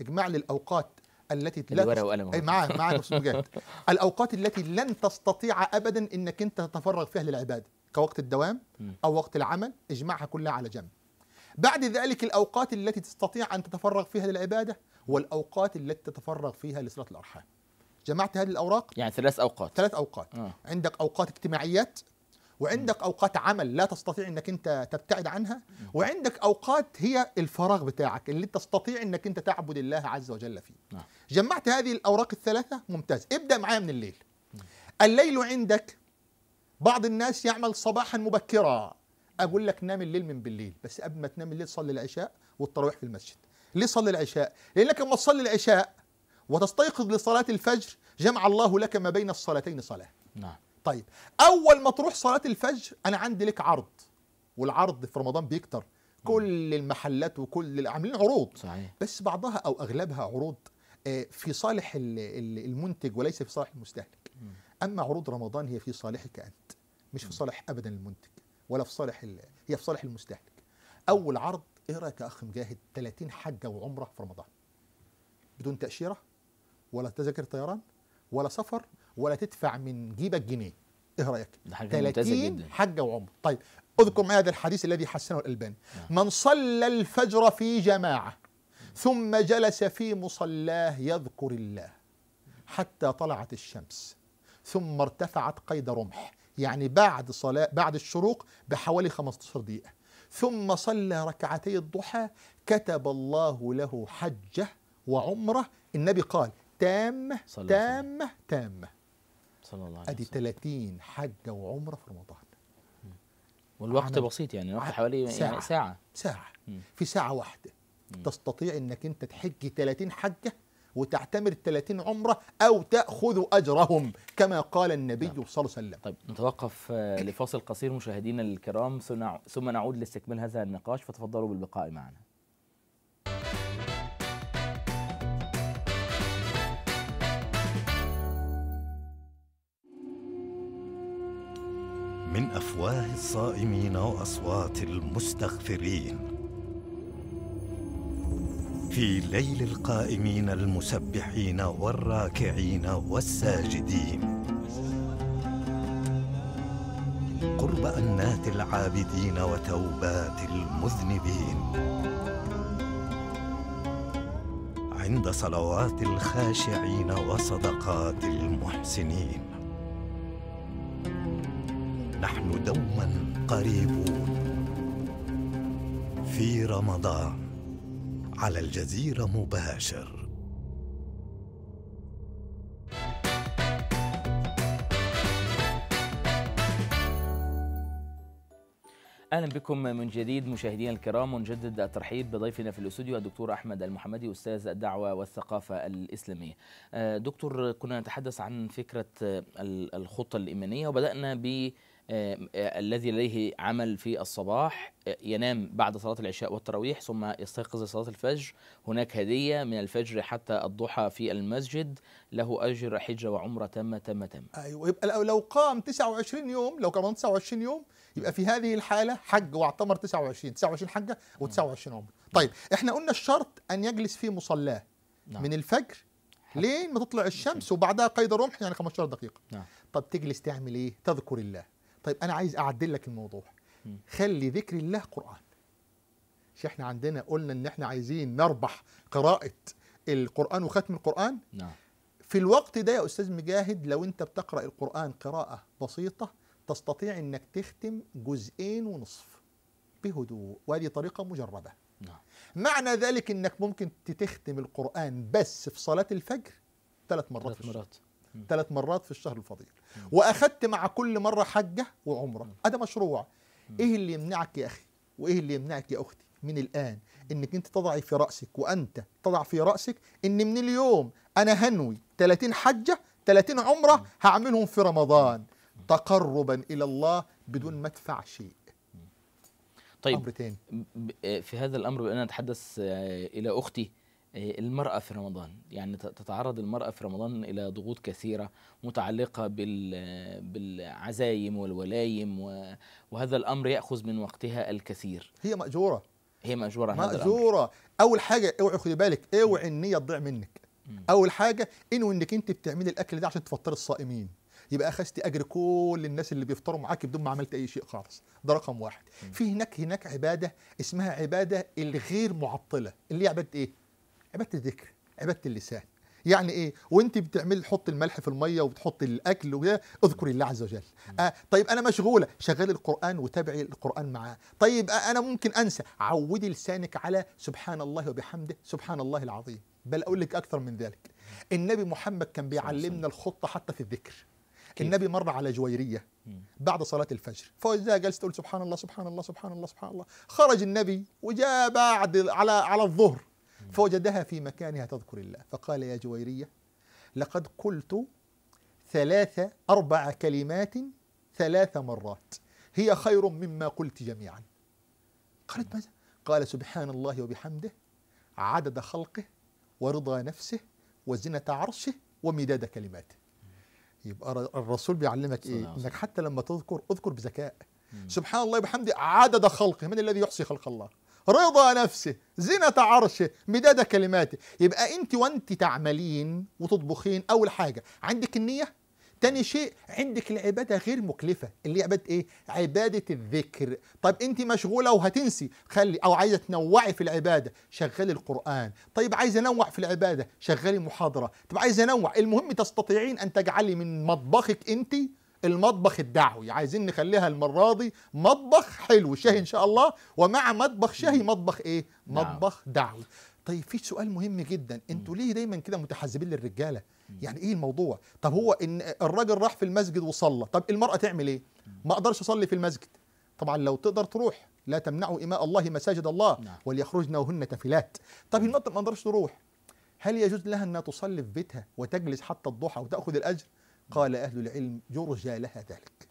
اجمع لي الاوقات التي اي معاه معاه مجاهد الاوقات التي لن تستطيع ابدا انك انت تتفرغ فيها للعباده كوقت الدوام او وقت العمل اجمعها كلها على جنب بعد ذلك الاوقات التي تستطيع ان تتفرغ فيها للعباده والاوقات التي تتفرغ فيها لصلاه الارحام جمعت هذه الاوراق يعني ثلاث اوقات ثلاث اوقات آه. عندك اوقات اجتماعيات وعندك اوقات عمل لا تستطيع انك انت تبتعد عنها وعندك اوقات هي الفراغ بتاعك اللي تستطيع انك انت تعبد الله عز وجل فيه نعم. جمعت هذه الاوراق الثلاثه ممتاز ابدا معايا من الليل الليل عندك بعض الناس يعمل صباحا مبكرا اقول لك نام الليل من بالليل بس قبل ما تنام الليل صلي العشاء والتراويح في المسجد ليه صلي العشاء لانك لما تصلي العشاء وتستيقظ لصلاه الفجر جمع الله لك ما بين الصلاتين صلاه نعم طيب اول ما تروح صلاه الفجر انا عندي لك عرض والعرض في رمضان بيكتر كل المحلات وكل عاملين عروض صحيح. بس بعضها او اغلبها عروض آه، في صالح المنتج وليس في صالح المستهلك اما عروض رمضان هي في صالحك انت مش في صالح ابدا المنتج ولا في صالح هي في صالح المستهلك اول عرض ايه رايك يا اخ مجاهد 30 حجه وعمره في رمضان بدون تاشيره ولا تذاكر طيران ولا سفر ولا تدفع من جيبك جنيه ايه رايك ده حاجه 30 جدا. حجه وعمر طيب اذكر معي هذا الحديث الذي حسنه الالباني نعم. من صلى الفجر في جماعه ثم جلس في مصلاه يذكر الله حتى طلعت الشمس ثم ارتفعت قيد رمح يعني بعد صلاة بعد الشروق بحوالي 15 دقيقة ثم صلى ركعتي الضحى كتب الله له حجة وعمرة النبي قال تامة تامة تامة صلى الله عليه وسلم ادي 30 حجه وعمره في رمضان والوقت بسيط يعني الوقت حوالي يعني ساعة ساعة, ساعة. في ساعة واحدة تستطيع انك انت تحج 30 حجة وتعتمر 30 عمرة او تأخذ اجرهم كما قال النبي نعم. صلى الله عليه وسلم طيب نتوقف آه، لفاصل قصير مشاهدينا الكرام ثم نعود لاستكمال هذا النقاش فتفضلوا بالبقاء معنا افواه الصائمين واصوات المستغفرين في ليل القائمين المسبحين والراكعين والساجدين قرب انات العابدين وتوبات المذنبين عند صلوات الخاشعين وصدقات المحسنين نحن دوما قريبون في رمضان على الجزيرة مباشر اهلا بكم من جديد مشاهدينا الكرام ونجدد الترحيب بضيفنا في الاستوديو الدكتور احمد المحمدي استاذ الدعوه والثقافه الاسلاميه. آه، دكتور كنا نتحدث عن فكره الخطه الايمانيه وبدانا ب آه، الذي لديه عمل في الصباح آه، ينام بعد صلاة العشاء والتراويح ثم يستيقظ لصلاة الفجر هناك هدية من الفجر حتى الضحى في المسجد له أجر حجة وعمرة تامة تامة تامة أيوة يبقى لو قام 29 يوم لو قام 29 يوم يبقى في هذه الحالة حج واعتمر 29 29 حجة و29 عمرة طيب احنا قلنا الشرط أن يجلس في مصلاه نعم. من الفجر لين ما تطلع الشمس وبعدها قيد الرمح يعني 15 دقيقة نعم. طب تجلس تعمل ايه تذكر الله طيب انا عايز اعدل لك الموضوع خلي ذكر الله قران مش احنا عندنا قلنا ان احنا عايزين نربح قراءه القران وختم القران نعم في الوقت ده يا استاذ مجاهد لو انت بتقرا القران قراءه بسيطه تستطيع انك تختم جزئين ونصف بهدوء وهذه طريقه مجربه نعم. معنى ذلك انك ممكن تختم القران بس في صلاه الفجر ثلاث مرات ثلاث مرات ثلاث مرات في الشهر الفضيل واخدت مع كل مره حجه وعمره هذا مشروع ايه اللي يمنعك يا اخي وايه اللي يمنعك يا اختي من الان انك انت تضعي في راسك وانت تضع في راسك ان من اليوم انا هنوي 30 حجه 30 عمره هعملهم في رمضان تقربا الى الله بدون ما ادفع شيء طيب امر تاني في هذا الامر بان اتحدث آه، الى اختي إيه، المرأة في رمضان يعني تتعرض المرأة في رمضان إلى ضغوط كثيرة متعلقة بالعزايم والولايم وهذا الأمر يأخذ من وقتها الكثير هي مأجورة هي مأجورة مأجورة هذا أول حاجة اوعي خدي بالك اوعي النية تضيع منك أول حاجة إنه إنك أنت بتعملي الأكل ده عشان تفطري الصائمين يبقى اخذتي اجر كل الناس اللي بيفطروا معاك بدون ما عملت اي شيء خالص ده رقم واحد في هناك هناك عباده اسمها عباده الغير معطله اللي هي عباده ايه عباده الذكر عباده اللسان يعني ايه وانت بتعمل حط الملح في الميه وبتحط الاكل وده اذكري الله عز وجل آه طيب انا مشغوله شغلي القران وتابعي القران معاه طيب آه انا ممكن انسى عودي لسانك على سبحان الله وبحمده سبحان الله العظيم بل اقول لك اكثر من ذلك النبي محمد كان بيعلمنا الخطه حتى في الذكر النبي مر على جويريه بعد صلاه الفجر فاذا جلست تقول سبحان الله سبحان الله سبحان الله سبحان الله خرج النبي وجاء بعد على على الظهر فوجدها في مكانها تذكر الله فقال يا جويرية لقد قلت ثلاث أربع كلمات ثلاث مرات هي خير مما قلت جميعا قالت ماذا؟ قال سبحان الله وبحمده عدد خلقه ورضا نفسه وزنة عرشه ومداد كلماته يبقى الرسول بيعلمك ايه انك حتى لما تذكر اذكر بذكاء سبحان الله وبحمده عدد خلقه من الذي يحصي خلق الله رضا نفسه زنة عرشه مداد كلماته يبقى انت وانت تعملين وتطبخين اول حاجة عندك النية تاني شيء عندك العبادة غير مكلفة اللي هي عبادة ايه؟ عبادة الذكر طيب انت مشغولة وهتنسي خلي او عايزة تنوعي في العبادة شغلي القرآن طيب عايزة انوع في العبادة شغلي محاضرة طب عايزة انوع المهم تستطيعين ان تجعلي من مطبخك انت المطبخ الدعوي عايزين نخليها المرة دي مطبخ حلو شهي إن شاء الله ومع مطبخ شهي مطبخ إيه؟ نعم. مطبخ دعوي طيب في سؤال مهم جدا انتوا ليه دايما كده متحزبين للرجاله يعني ايه الموضوع طب هو ان الراجل راح في المسجد وصلى طب المراه تعمل ايه ما اقدرش اصلي في المسجد طبعا لو تقدر تروح لا تمنعوا إماء الله مساجد الله نعم. وليخرجن وهن تفلات طب المرأة ما اقدرش تروح هل يجوز لها أنها تصلي في بيتها وتجلس حتى الضحى وتأخذ الأجر قال أهل العلم يرجى لها ذلك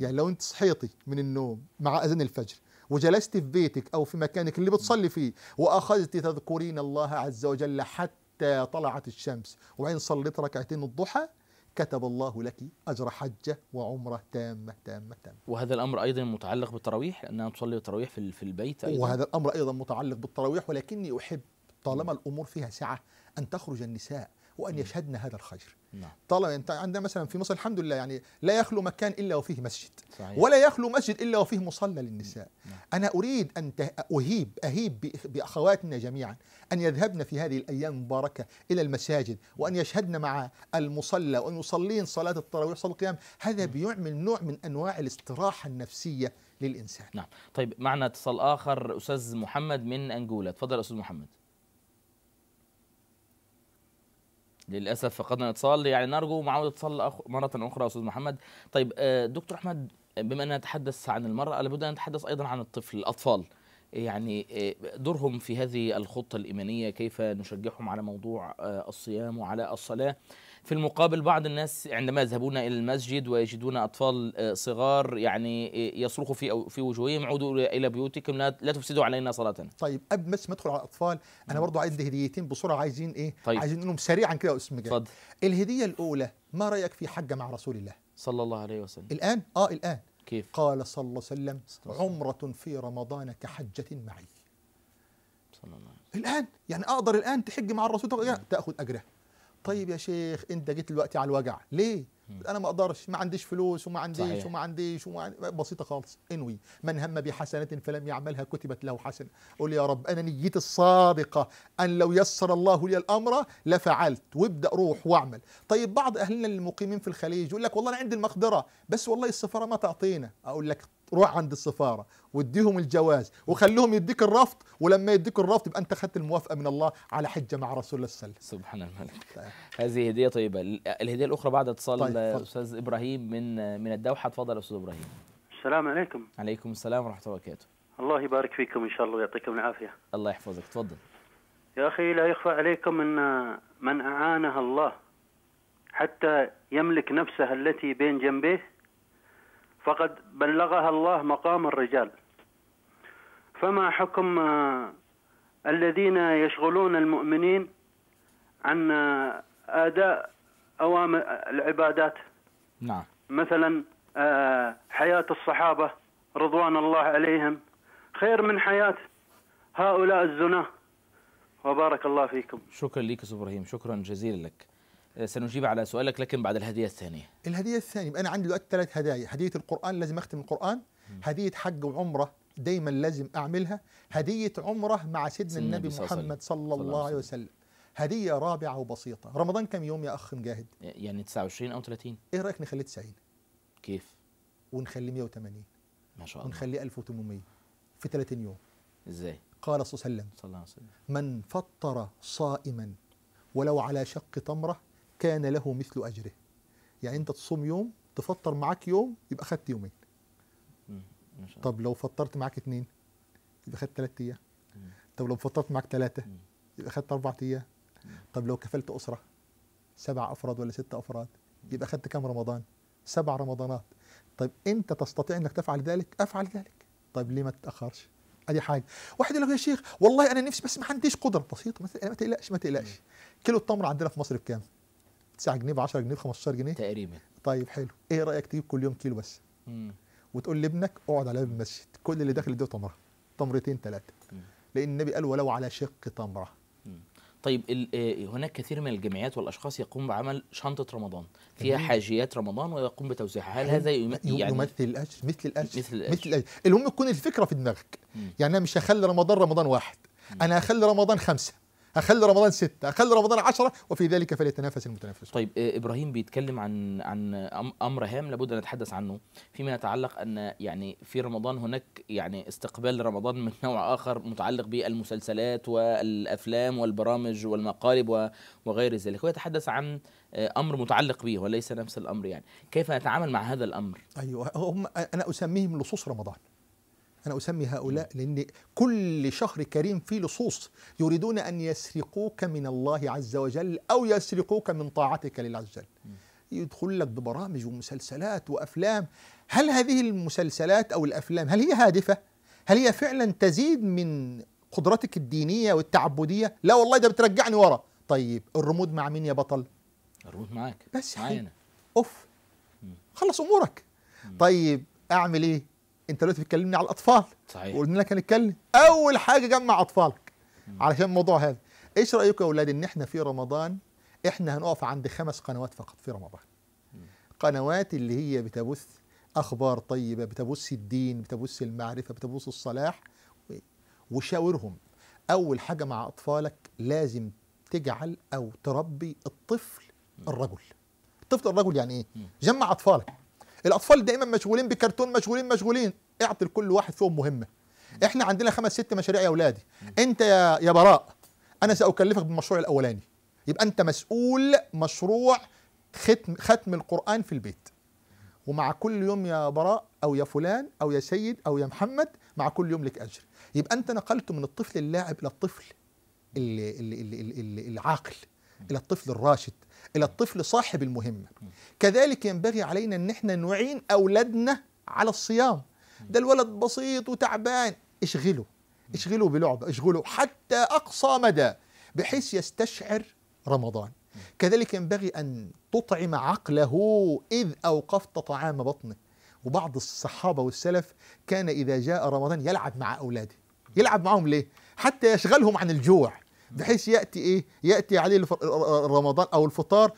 يعني لو أنت صحيتي من النوم مع أذان الفجر وجلست في بيتك أو في مكانك اللي بتصلي فيه وأخذت تذكرين الله عز وجل حتى طلعت الشمس وعين صليت ركعتين الضحى كتب الله لك أجر حجة وعمرة تامة تامة تامة وهذا الأمر أيضا متعلق بالتراويح لأنها تصلي التراويح في, في البيت أيضا وهذا الأمر أيضا متعلق بالتراويح ولكني أحب طالما الأمور فيها سعة أن تخرج النساء وأن يشهدن هذا الخير نعم. طالما انت عندنا مثلا في مصر الحمد لله يعني لا يخلو مكان الا وفيه مسجد صحيح. ولا يخلو مسجد الا وفيه مصلى للنساء نعم. نعم. انا اريد ان اهيب اهيب باخواتنا جميعا ان يذهبن في هذه الايام المباركه الى المساجد وان يشهدن مع المصلى وان يصلين صلاه التراويح صلاه القيام هذا نعم. بيعمل نوع من انواع الاستراحه النفسيه للانسان نعم طيب معنا اتصال اخر استاذ محمد من انجولا تفضل استاذ محمد للاسف فقدنا الاتصال يعني نرجو معاوده الاتصال مره اخرى استاذ محمد طيب آه، دكتور احمد بما اننا نتحدث عن المراه لابد ان نتحدث ايضا عن الطفل الاطفال يعني آه، دورهم في هذه الخطه الايمانيه كيف نشجعهم على موضوع آه، الصيام وعلى الصلاه في المقابل بعض الناس عندما يذهبون إلى المسجد ويجدون أطفال آه، صغار يعني آه، يصرخوا في في وجوههم عودوا إلى بيوتكم لا تفسدوا علينا صلاتنا طيب قبل بس ما ادخل على الأطفال أنا برضو عايز هديتين بسرعة عايزين إيه طيب. عايزين نقولهم سريعا كده يا أستاذ مجاهد الهدية الأولى ما رأيك في حجة مع رسول الله صلى الله عليه وسلم الآن آه الآن كيف قال صلى الله عليه وسلم عمرة في رمضان كحجة معي صلى الله عليه وسلم الآن يعني أقدر الآن تحج مع الرسول تأخذ أجره طيب يا شيخ انت جيت دلوقتي على الوجع ليه انا ما اقدرش ما عنديش فلوس وما عنديش صحيح. وما عنديش وما عندي بسيطه خالص انوي من هم بحسنه فلم يعملها كتبت له حسنه قول يا رب انا نيتي الصادقه ان لو يسر الله لي الامر لفعلت وابدا روح واعمل طيب بعض اهلنا المقيمين في الخليج يقول لك والله انا عندي المقدره بس والله السفاره ما تعطينا اقول لك روح عند السفاره واديهم الجواز وخليهم يديك الرفض ولما يديك الرفض يبقى انت اخذت الموافقه من الله على حجه مع رسول الله صلى الله عليه وسلم سبحان الملك هذه هديه طيبه الهديه الاخرى بعد اتصال طيب استاذ ابراهيم من من الدوحه تفضل استاذ ابراهيم السلام عليكم عليكم السلام ورحمه الله وبركاته الله يبارك فيكم ان شاء الله ويعطيكم العافيه الله يحفظك تفضل يا اخي لا يخفى عليكم ان من اعانه الله حتى يملك نفسه التي بين جنبيه فقد بلغها الله مقام الرجال فما حكم آه، الذين يشغلون المؤمنين عن آه، اداء اوامر العبادات نعم مثلا آه، حياه الصحابه رضوان الله عليهم خير من حياه هؤلاء الزناه وبارك الله فيكم شكرا لك استاذ ابراهيم شكرا جزيلا لك سنجيب على سؤالك لكن بعد الهدية الثانية الهدية الثانية أنا عندي دلوقتي ثلاث هدايا هدية القرآن لازم أختم القرآن هدية حج وعمرة دايما لازم أعملها هدية عمرة مع سيدنا النبي محمد صلى الله عليه وسلم هدية رابعة وبسيطة رمضان كم يوم يا أخ مجاهد يعني 29 أو 30 إيه رأيك نخليه 90 كيف ونخليه 180 ما شاء الله ونخليه 1800 في 30 يوم ازاي قال صلى الله عليه وسلم صلى الله عليه وسلم من فطر صائما ولو على شق تمره كان له مثل اجره يعني انت تصوم يوم تفطر معاك يوم يبقى خدت يومين طب لو فطرت معاك اثنين يبقى خدت ثلاث ايام طب لو فطرت معاك ثلاثه يبقى خدت اربع ايام طب لو كفلت اسره سبع افراد ولا ست افراد يبقى خدت كام رمضان سبع رمضانات طيب انت تستطيع انك تفعل ذلك افعل ذلك طيب ليه ما تتاخرش ادي حاجه واحد يقول لك يا شيخ والله انا نفسي بس ما عنديش قدره بسيطه ما تقلقش ما تقلقش كيلو التمر عندنا في مصر بكام 9 جنيه ب 10 جنيه ب 15 جنيه تقريبا طيب حلو ايه رايك تجيب كل يوم كيلو بس وتقول لابنك اقعد على باب المسجد كل اللي داخل يديه تمره تمرتين ثلاثه لان النبي قال ولو على شق تمره طيب آه، هناك كثير من الجمعيات والاشخاص يقوم بعمل شنطه رمضان فيها حاجيات رمضان ويقوم بتوزيعها هل هذا يعني يمثل الاجر مثل الاجر مثل الاجر, مثل الأجر. المهم تكون الفكره في دماغك مم. يعني انا مش هخلي رمضان رمضان واحد مم. انا هخلي رمضان خمسه اخلي رمضان ستة اخلي رمضان عشرة وفي ذلك فليتنافس المتنافسون طيب ابراهيم بيتكلم عن عن امر هام لابد ان نتحدث عنه فيما يتعلق ان يعني في رمضان هناك يعني استقبال رمضان من نوع اخر متعلق بالمسلسلات والافلام والبرامج والمقالب وغير ذلك ويتحدث عن آه، امر متعلق به وليس نفس الامر يعني كيف نتعامل مع هذا الامر ايوه هم انا اسميهم لصوص رمضان أنا أسمي هؤلاء لأن كل شهر كريم فيه لصوص يريدون أن يسرقوك من الله عز وجل أو يسرقوك من طاعتك لله عز وجل يدخل لك ببرامج ومسلسلات وأفلام هل هذه المسلسلات أو الأفلام هل هي هادفة؟ هل هي فعلا تزيد من قدرتك الدينية والتعبدية؟ لا والله ده بترجعني ورا طيب الرمود مع مين يا بطل؟ الرمود معاك بس معانا أوف خلص أمورك طيب أعمل إيه؟ انت دلوقتي بتكلمني على الاطفال صحيح وقلنا لك هنتكلم اول حاجه جمع اطفالك علشان الموضوع هذا ايش رايكم يا اولاد ان احنا في رمضان احنا هنقف عند خمس قنوات فقط في رمضان قنوات اللي هي بتبث اخبار طيبه بتبث الدين بتبث المعرفه بتبث الصلاح وشاورهم اول حاجه مع اطفالك لازم تجعل او تربي الطفل الرجل الطفل الرجل يعني ايه جمع اطفالك الاطفال دائما مشغولين بكرتون مشغولين مشغولين اعطي لكل واحد فيهم مهمه احنا عندنا خمس ست مشاريع يا اولادي انت يا يا براء انا ساكلفك بالمشروع الاولاني يبقى انت مسؤول مشروع ختم ختم القران في البيت ومع كل يوم يا براء او يا فلان او يا سيد او يا محمد مع كل يوم لك اجر يبقى انت نقلته من الطفل اللاعب الى الطفل العاقل الى الطفل الراشد إلى الطفل صاحب المهمة كذلك ينبغي علينا أن احنا نعين أولادنا على الصيام ده الولد بسيط وتعبان اشغله اشغله بلعبة اشغله حتى أقصى مدى بحيث يستشعر رمضان كذلك ينبغي أن تطعم عقله إذ أوقفت طعام بطنه وبعض الصحابة والسلف كان إذا جاء رمضان يلعب مع أولاده يلعب معهم ليه؟ حتى يشغلهم عن الجوع بحيث ياتي ايه ياتي عليه رمضان او الفطار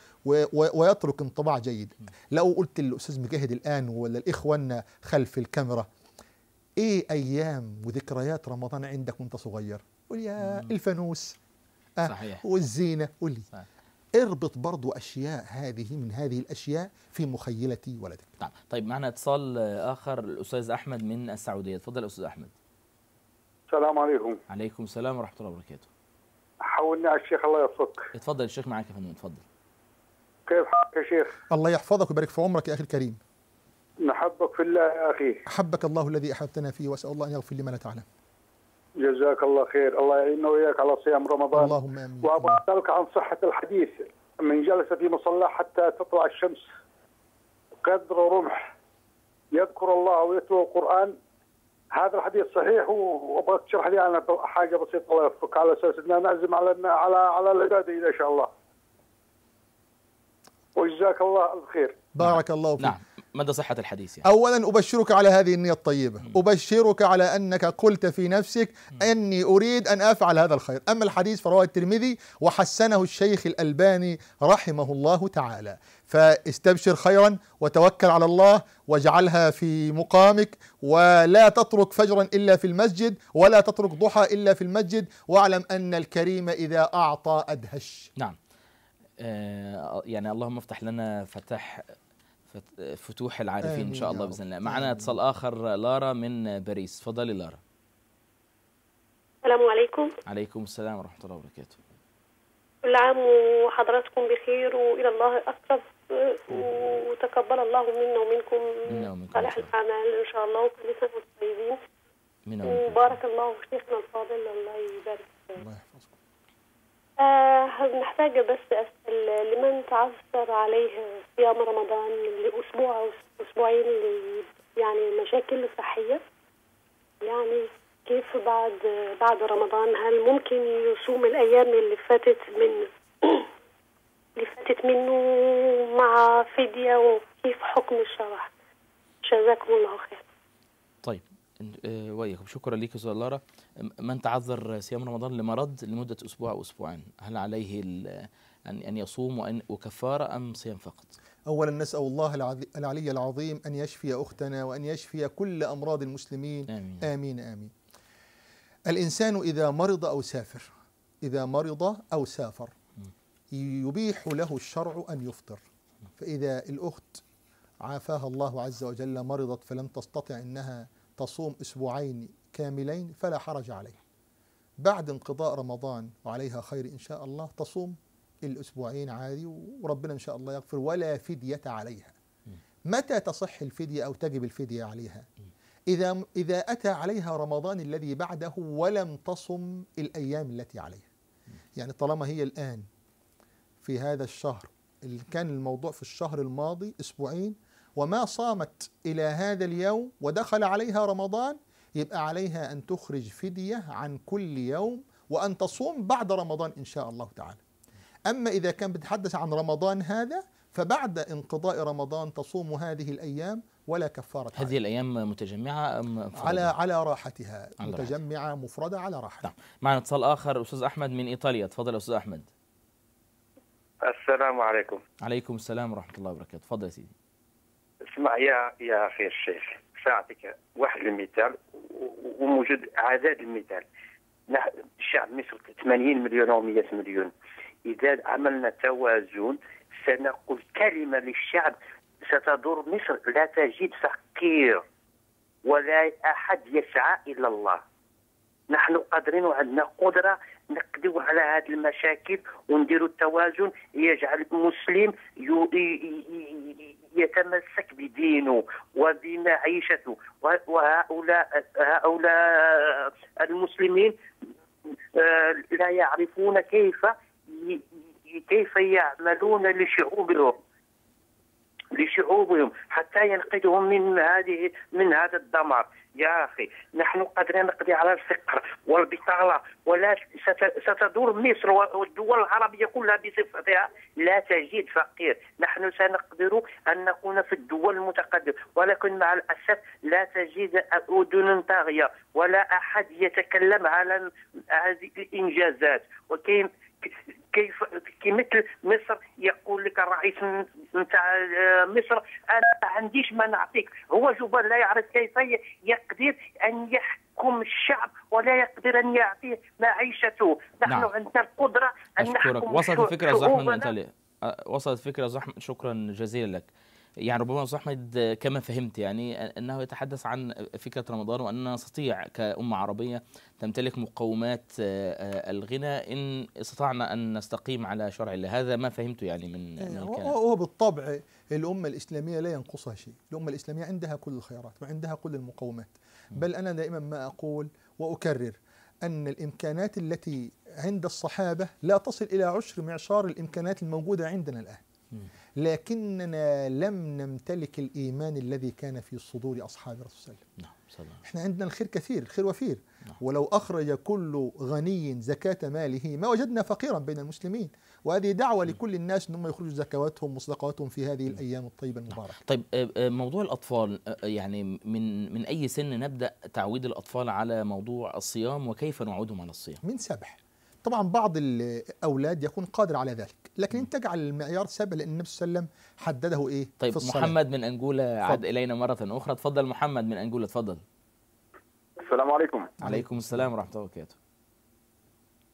ويترك انطباع جيد لو قلت للاستاذ مجاهد الان ولا الاخوان خلف الكاميرا ايه ايام وذكريات رمضان عندك وانت صغير قول يا الفانوس آه صحيح والزينه قول لي اربط برضو أشياء هذه من هذه الأشياء في مخيلة ولدك طيب, طيب معنا اتصال آخر الأستاذ أحمد من السعودية تفضل أستاذ أحمد السلام عليكم عليكم السلام ورحمة الله وبركاته حولني على الشيخ الله يوفقك اتفضل الشيخ معاك يا فندم اتفضل كيف حالك يا شيخ الله يحفظك ويبارك في عمرك يا اخي الكريم نحبك في الله يا اخي احبك الله الذي احببتنا فيه واسال الله ان يغفر لما لا تعلم جزاك الله خير الله يعيننا واياك على صيام رمضان اللهم امين وابغى عن صحه الحديث من جلس في مصلاه حتى تطلع الشمس قدر رمح يذكر الله ويتلو القران هذا الحديث صحيح وابغاك تشرح لي انا حاجه بسيطه الله يوفقك على اساس اننا نعزم على على على العباده ان شاء الله. وجزاك الله الخير. بارك الله فيك. نعم. مدى صحة الحديث يعني. أولا أبشرك على هذه النية الطيبة م. أبشرك على أنك قلت في نفسك م. أني أريد أن أفعل هذا الخير أما الحديث فرواه الترمذي وحسنه الشيخ الألباني رحمه الله تعالى فاستبشر خيرا وتوكل على الله واجعلها في مقامك ولا تترك فجرا الا في المسجد ولا تترك ضحى الا في المسجد واعلم ان الكريم اذا اعطى ادهش. نعم. آه، يعني اللهم افتح لنا فتح فتوح العارفين ان شاء الله باذن الله معنا اتصال اخر لارا من باريس تفضلي لارا السلام عليكم عليكم السلام ورحمه الله وبركاته كل عام وحضراتكم بخير والى الله اقرب وتقبل الله منا ومنكم صالح الاعمال ان شاء الله وكل سنه وانتم طيبين وبارك الله في شيخنا الفاضل الله يبارك الله يحفظكم آه محتاجة بس أسأل لمن تعثر عليه صيام رمضان لأسبوع أو أسبوعين يعني مشاكل صحية يعني كيف بعد بعد رمضان هل ممكن يصوم الأيام اللي فاتت منه اللي فاتت منه مع فدية وكيف حكم الشرع جزاكم الله خير آه، واياكم شكرا ليك استاذ لارا من تعذر صيام رمضان لمرض لمده اسبوع او اسبوعين هل عليه ان ان يصوم وان وكفاره ام صيام فقط؟ اولا نسال الله العلي العظيم ان يشفي اختنا وان يشفي كل امراض المسلمين امين امين, آمين. الانسان اذا مرض او سافر اذا مرض او سافر يبيح له الشرع ان يفطر فاذا الاخت عافاها الله عز وجل مرضت فلم تستطع انها تصوم أسبوعين كاملين فلا حرج عليها بعد انقضاء رمضان وعليها خير إن شاء الله تصوم الأسبوعين عادي وربنا إن شاء الله يغفر ولا فدية عليها متى تصح الفدية أو تجب الفدية عليها إذا, إذا أتى عليها رمضان الذي بعده ولم تصم الأيام التي عليها يعني طالما هي الآن في هذا الشهر اللي كان الموضوع في الشهر الماضي أسبوعين وما صامت إلى هذا اليوم ودخل عليها رمضان يبقى عليها أن تخرج فدية عن كل يوم وأن تصوم بعد رمضان إن شاء الله تعالى أما إذا كان بتحدث عن رمضان هذا فبعد انقضاء رمضان تصوم هذه الأيام ولا كفارة هذه الأيام متجمعة أم مفردة؟ على على راحتها على متجمعة راحتها. مفردة على راحتها نعم معنا اتصال آخر أستاذ أحمد من إيطاليا تفضل أستاذ أحمد السلام عليكم عليكم السلام ورحمة الله وبركاته تفضل يا سيدي اسمع يا يا اخي الشيخ ساعتك واحد المثال وموجود عدد المثال الشعب مصر 80 مليون او 100 مليون اذا عملنا توازن سنقول كلمه للشعب ستدور مصر لا تجد فقير ولا احد يسعى الا الله نحن قادرين وعندنا قدره نقضيو على هذه المشاكل ونديروا التوازن يجعل المسلم يتمسك بدينه وبمعيشته وهؤلاء هؤلاء المسلمين آه، لا يعرفون كيف كيف يعملون لشعوبهم لشعوبهم حتى ينقذهم من هذه من هذا الدمار يا أخي نحن قادرين نقضي على الفقر والبطالة ولا ستدور مصر والدول العربية كلها بصفتها لا تجد فقير نحن سنقدر أن نكون في الدول المتقدمة ولكن مع الأسف لا تجد أذن طاغية ولا أحد يتكلم على هذه الإنجازات وكاين كيف كمثل مصر يقول لك الرئيس نتاع آه، مصر انا ما عنديش ما نعطيك هو جبار لا يعرف كيف يقدر ان يحكم الشعب ولا يقدر ان يعطيه معيشته نحن نعم. عندنا القدره ان نحكم وصلت الفكره زحمه آه، وصلت فكره زحمه شكرا جزيلا لك يعني ربما استاذ احمد كما فهمت يعني انه يتحدث عن فكره رمضان واننا نستطيع كامه عربيه تمتلك مقومات آه، آه، الغنى ان استطعنا ان نستقيم على شرع الله هذا ما فهمته يعني من إيه، هو بالطبع الامه الاسلاميه لا ينقصها شيء الامه الاسلاميه عندها كل الخيارات وعندها كل المقومات بل انا دائما ما اقول واكرر أن الإمكانات التي عند الصحابة لا تصل إلى عشر معشار الإمكانات الموجودة عندنا الآن لكننا لم نمتلك الإيمان الذي كان في صدور أصحاب الرسول صلى الله عليه وسلم نعم إحنا عندنا الخير كثير الخير وفير نعم. ولو أخرج كل غني زكاة ماله ما وجدنا فقيرا بين المسلمين وهذه دعوة نعم. لكل الناس أنهم يخرجوا زكواتهم وصدقاتهم في هذه نعم. الأيام الطيبة نعم. المباركة طيب آه، آه، موضوع الأطفال آه، يعني من, من أي سن نبدأ تعويد الأطفال على موضوع الصيام وكيف نعودهم على الصيام من سبح طبعا بعض الاولاد يكون قادر على ذلك لكن انت تجعل المعيار سبع لان النبي صلى الله عليه وسلم حدده ايه طيب في الصلاة. محمد من انجولا عاد الينا مره اخرى تفضل محمد من انجولا تفضل السلام عليكم عليكم السلام ورحمه الله وبركاته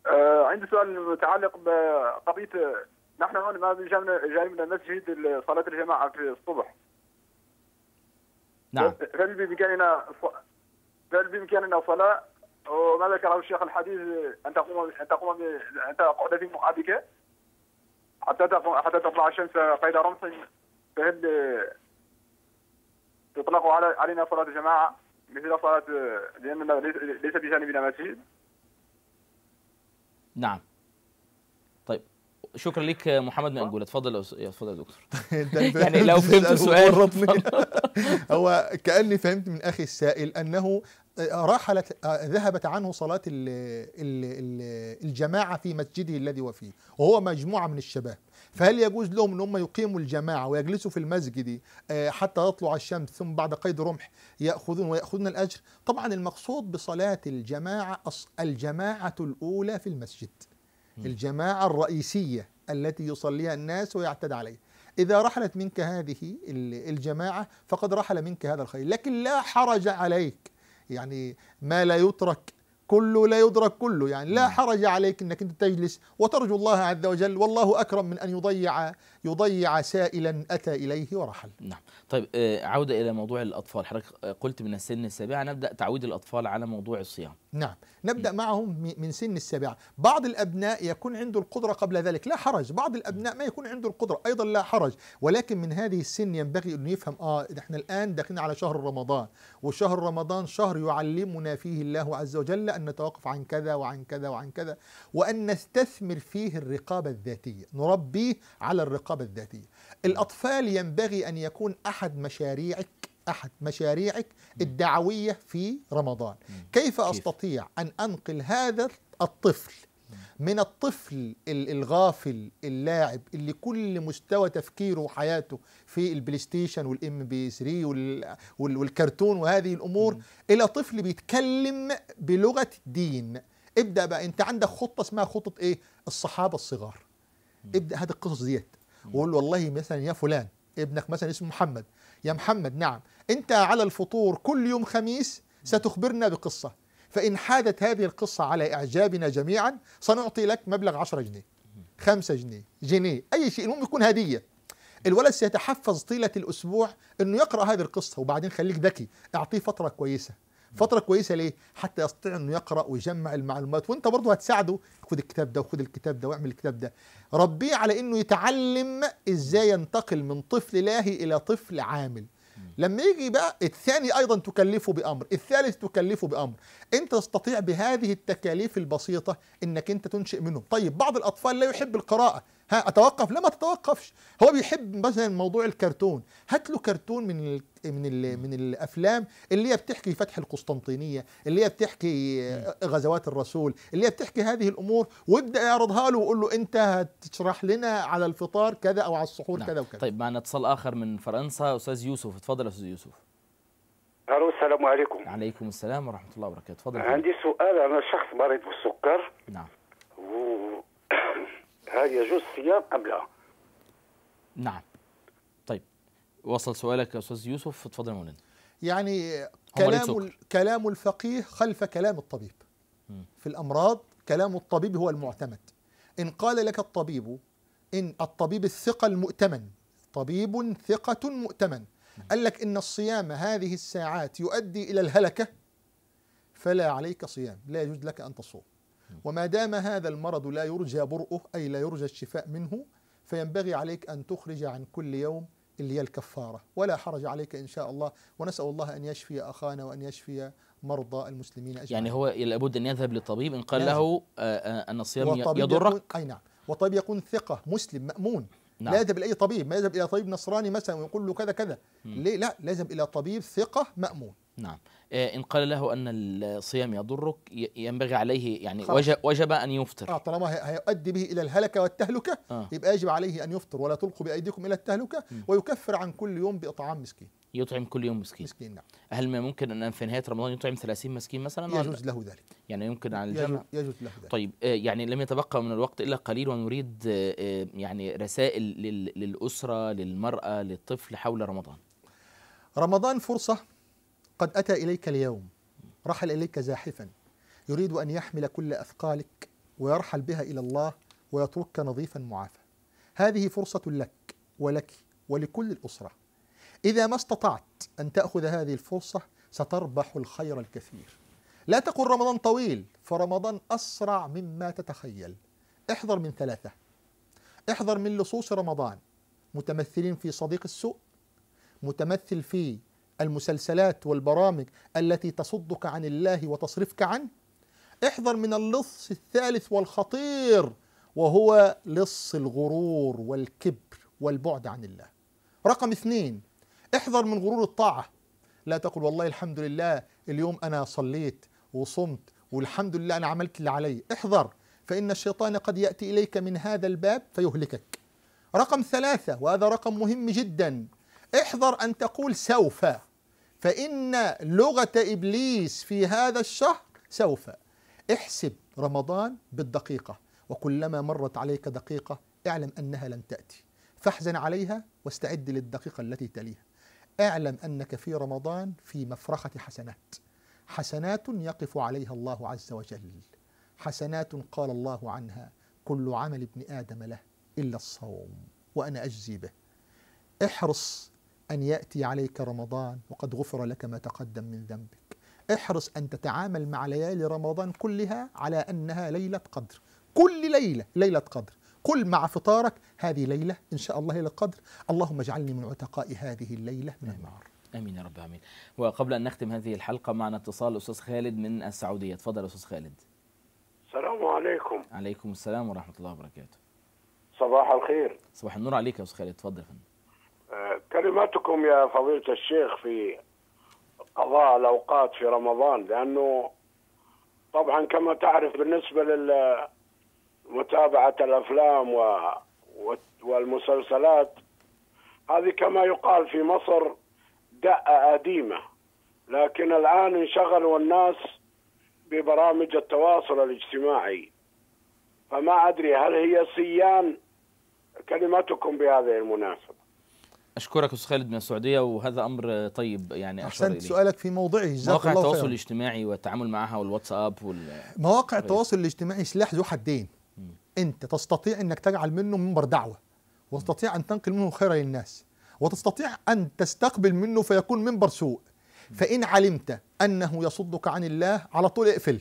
آه عندي سؤال متعلق بقضيه نحن هون ما جاي من المسجد صلاه الجماعه في الصبح نعم هل بامكاننا هل بامكاننا صلاه وما ذكره الشيخ الحديث ان تقوم ان تقوم ان تقعد في مقعدك حتى حتى تطلع الشمس قيد رمح فهل تطلق علينا صلاة جماعة مثل صلاة لأننا ليس بجانبنا مسجد نعم طيب شكرا لك محمد من انجولا يا اتفضل يا دكتور يعني لو فهمت السؤال هو كاني فهمت من اخي السائل انه رحلت آه، ذهبت عنه صلاة الجماعة في مسجده الذي هو فيه وهو مجموعة من الشباب فهل يجوز لهم ان هم يقيموا الجماعه ويجلسوا في المسجد آه، حتى تطلع الشمس ثم بعد قيد رمح ياخذون وياخذون الاجر؟ طبعا المقصود بصلاه الجماعه الجماعه الاولى في المسجد. الجماعه الرئيسيه التي يصليها الناس ويعتد عليها. إذا رحلت منك هذه الجماعة فقد رحل منك هذا الخير، لكن لا حرج عليك يعني ما لا يترك كله لا يدرك كله يعني لا حرج عليك أنك أنت تجلس وترجو الله عز وجل والله أكرم من أن يضيع يضيع سائلا أتى إليه ورحل نعم طيب آه، عودة إلى موضوع الأطفال حضرتك آه، قلت من السن السابعة نبدأ تعويد الأطفال على موضوع الصيام نعم نبدأ م. معهم من سن السابعة بعض الأبناء يكون عنده القدرة قبل ذلك لا حرج بعض الأبناء ما يكون عنده القدرة أيضا لا حرج ولكن من هذه السن ينبغي انه يفهم آه نحن الآن داخلين على شهر رمضان وشهر رمضان شهر يعلمنا فيه الله عز وجل أن نتوقف عن كذا وعن كذا وعن كذا وأن نستثمر فيه الرقابة الذاتية نربيه على الرقابة الرقابة الذاتية الأطفال ينبغي أن يكون أحد مشاريعك أحد مشاريعك الدعوية في رمضان كيف أستطيع أن أنقل هذا الطفل من الطفل الغافل اللاعب اللي كل مستوى تفكيره وحياته في البلايستيشن والام بي 3 والكرتون وهذه الامور الى طفل بيتكلم بلغه الدين ابدا بقى انت عندك خطه اسمها خطه ايه الصحابه الصغار ابدا هذه القصص ديت واقول له والله مثلا يا فلان ابنك مثلا اسمه محمد يا محمد نعم انت على الفطور كل يوم خميس ستخبرنا بقصه فان حادت هذه القصه على اعجابنا جميعا سنعطي لك مبلغ 10 جنيه 5 جنيه جنيه اي شيء المهم يكون هديه الولد سيتحفظ طيله الاسبوع انه يقرا هذه القصه وبعدين خليك ذكي اعطيه فتره كويسه فتره كويسه ليه حتى يستطيع انه يقرا ويجمع المعلومات وانت برضه هتساعده خد الكتاب ده وخد الكتاب ده واعمل الكتاب ده ربيه على انه يتعلم ازاي ينتقل من طفل لاهي الى طفل عامل لما يجي بقى الثاني ايضا تكلفه بامر الثالث تكلفه بامر انت تستطيع بهذه التكاليف البسيطه انك انت تنشئ منهم طيب بعض الاطفال لا يحب القراءه اتوقف لا ما تتوقفش هو بيحب مثلا موضوع الكرتون هات له كرتون من الـ من الـ من الافلام اللي هي بتحكي فتح القسطنطينيه اللي هي بتحكي آه، غزوات الرسول اللي هي بتحكي هذه الامور وابدا يعرضها له وقول له انت هتشرح لنا على الفطار كذا او على السحور نعم. كذا وكذا طيب معنا اتصال اخر من فرنسا استاذ يوسف اتفضل استاذ يوسف الو السلام عليكم عليكم السلام ورحمه الله وبركاته تفضل عندي سؤال انا شخص مريض بالسكر نعم و... هل يجوز الصيام أم لا نعم طيب وصل سؤالك يا أستاذ يوسف تفضل يا مولانا يعني كلام كلام الفقيه خلف كلام الطبيب في الأمراض كلام الطبيب هو المعتمد إن قال لك الطبيب إن الطبيب الثقة المؤتمن طبيب ثقة مؤتمن قال لك إن الصيام هذه الساعات يؤدي إلى الهلكة فلا عليك صيام لا يجوز لك أن تصوم وما دام هذا المرض لا يرجى برؤه أي لا يرجى الشفاء منه فينبغي عليك أن تخرج عن كل يوم اللي هي الكفارة ولا حرج عليك إن شاء الله ونسأل الله أن يشفي أخانا وأن يشفي مرضى المسلمين أجمعين يعني هو لابد أن يذهب للطبيب إن قال له آه، آه، أن الصيام يضرك أي نعم وطبيب يكون ثقة مسلم مأمون نعم. لا يذهب إلى أي طبيب ما يذهب إلى طبيب نصراني مثلا ويقول له كذا كذا ليه لا لازم إلى طبيب ثقة مأمون نعم آه، إن قال له أن الصيام يضرك ينبغي عليه يعني وجب, وجب أن يفطر آه طالما هيؤدي به إلى الهلكة والتهلكة آه. يبقى يجب عليه أن يفطر ولا تلقوا بأيديكم إلى التهلكة م. ويكفر عن كل يوم بإطعام مسكين يطعم كل يوم مسكين مسكين نعم هل ما ممكن أن في نهاية رمضان يطعم 30 مسكين مثلا يجوز له ذلك يعني يمكن على الجمع يجوز له ذلك طيب آه، يعني لم يتبقى من الوقت إلا قليل ونريد آه، يعني رسائل للأسرة للمرأة للطفل حول رمضان رمضان فرصة قد أتى إليك اليوم رحل إليك زاحفا يريد أن يحمل كل أثقالك ويرحل بها إلى الله ويتركك نظيفا معافى هذه فرصة لك ولك ولكل الأسرة إذا ما استطعت أن تأخذ هذه الفرصة ستربح الخير الكثير لا تقل رمضان طويل فرمضان أسرع مما تتخيل احذر من ثلاثة احذر من لصوص رمضان متمثلين في صديق السوء متمثل في المسلسلات والبرامج التي تصدك عن الله وتصرفك عنه احذر من اللص الثالث والخطير وهو لص الغرور والكبر والبعد عن الله رقم اثنين احذر من غرور الطاعة لا تقل والله الحمد لله اليوم أنا صليت وصمت والحمد لله أنا عملت اللي علي احذر فإن الشيطان قد يأتي إليك من هذا الباب فيهلكك رقم ثلاثة وهذا رقم مهم جدا احذر أن تقول سوف فإن لغة إبليس في هذا الشهر سوف احسب رمضان بالدقيقة وكلما مرت عليك دقيقة اعلم أنها لن تأتي فاحزن عليها واستعد للدقيقة التي تليها اعلم أنك في رمضان في مفرخة حسنات حسنات يقف عليها الله عز وجل حسنات قال الله عنها كل عمل ابن آدم له إلا الصوم وأنا أجزي به احرص أن يأتي عليك رمضان وقد غفر لك ما تقدم من ذنبك احرص أن تتعامل مع ليالي رمضان كلها على أنها ليلة قدر كل ليلة ليلة قدر قل مع فطارك هذه ليلة إن شاء الله ليلة قدر اللهم اجعلني من عتقاء هذه الليلة من النار امين يا رب العالمين وقبل ان نختم هذه الحلقه معنا اتصال استاذ خالد من السعوديه تفضل استاذ خالد السلام عليكم عليكم السلام ورحمه الله وبركاته صباح الخير صباح النور عليك يا استاذ خالد تفضل يا فندم كلمتكم يا فضيلة الشيخ في قضاء الأوقات في رمضان لأنه طبعا كما تعرف بالنسبة لمتابعة الأفلام والمسلسلات هذه كما يقال في مصر دأة قديمة لكن الآن انشغلوا الناس ببرامج التواصل الاجتماعي فما أدري هل هي سيان كلمتكم بهذه المناسبة اشكرك استاذ خالد من السعوديه وهذا امر طيب يعني احسنت سؤالك في موضعه مواقع التواصل خير. الاجتماعي والتعامل معها والواتساب وال مواقع طيب. التواصل الاجتماعي سلاح ذو حدين م. انت تستطيع انك تجعل منه منبر دعوه وتستطيع ان تنقل منه خيرا للناس وتستطيع ان تستقبل منه فيكون منبر سوء فان علمت انه يصدك عن الله على طول اقفل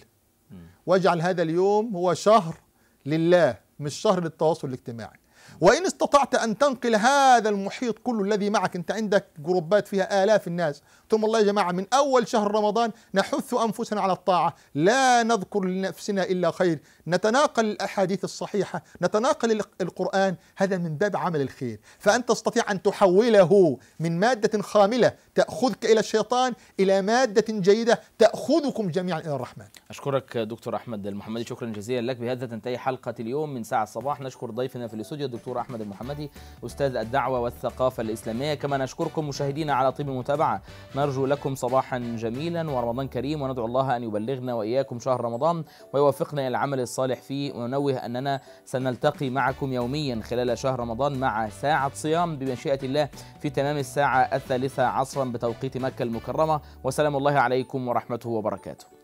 واجعل هذا اليوم هو شهر لله مش شهر للتواصل الاجتماعي وإن استطعت أن تنقل هذا المحيط كله الذي معك أنت عندك جروبات فيها آلاف الناس ثم الله يا جماعة من أول شهر رمضان نحث أنفسنا على الطاعة لا نذكر لنفسنا إلا خير نتناقل الأحاديث الصحيحة نتناقل القرآن هذا من باب عمل الخير فأنت تستطيع أن تحوله من مادة خاملة تأخذك إلى الشيطان إلى مادة جيدة تأخذكم جميعا إلى الرحمن أشكرك دكتور أحمد المحمدي شكرا جزيلا لك بهذا تنتهي حلقة اليوم من ساعة الصباح نشكر ضيفنا في الاستوديو الدكتور أحمد المحمدي أستاذ الدعوة والثقافة الإسلامية كما نشكركم مشاهدينا على طيب المتابعة نرجو لكم صباحا جميلا ورمضان كريم وندعو الله أن يبلغنا وإياكم شهر رمضان ويوفقنا إلى العمل الصالح فيه وننوه أننا سنلتقي معكم يوميا خلال شهر رمضان مع ساعة صيام بمشيئة الله في تمام الساعة الثالثة عصرا بتوقيت مكة المكرمة وسلام الله عليكم ورحمته وبركاته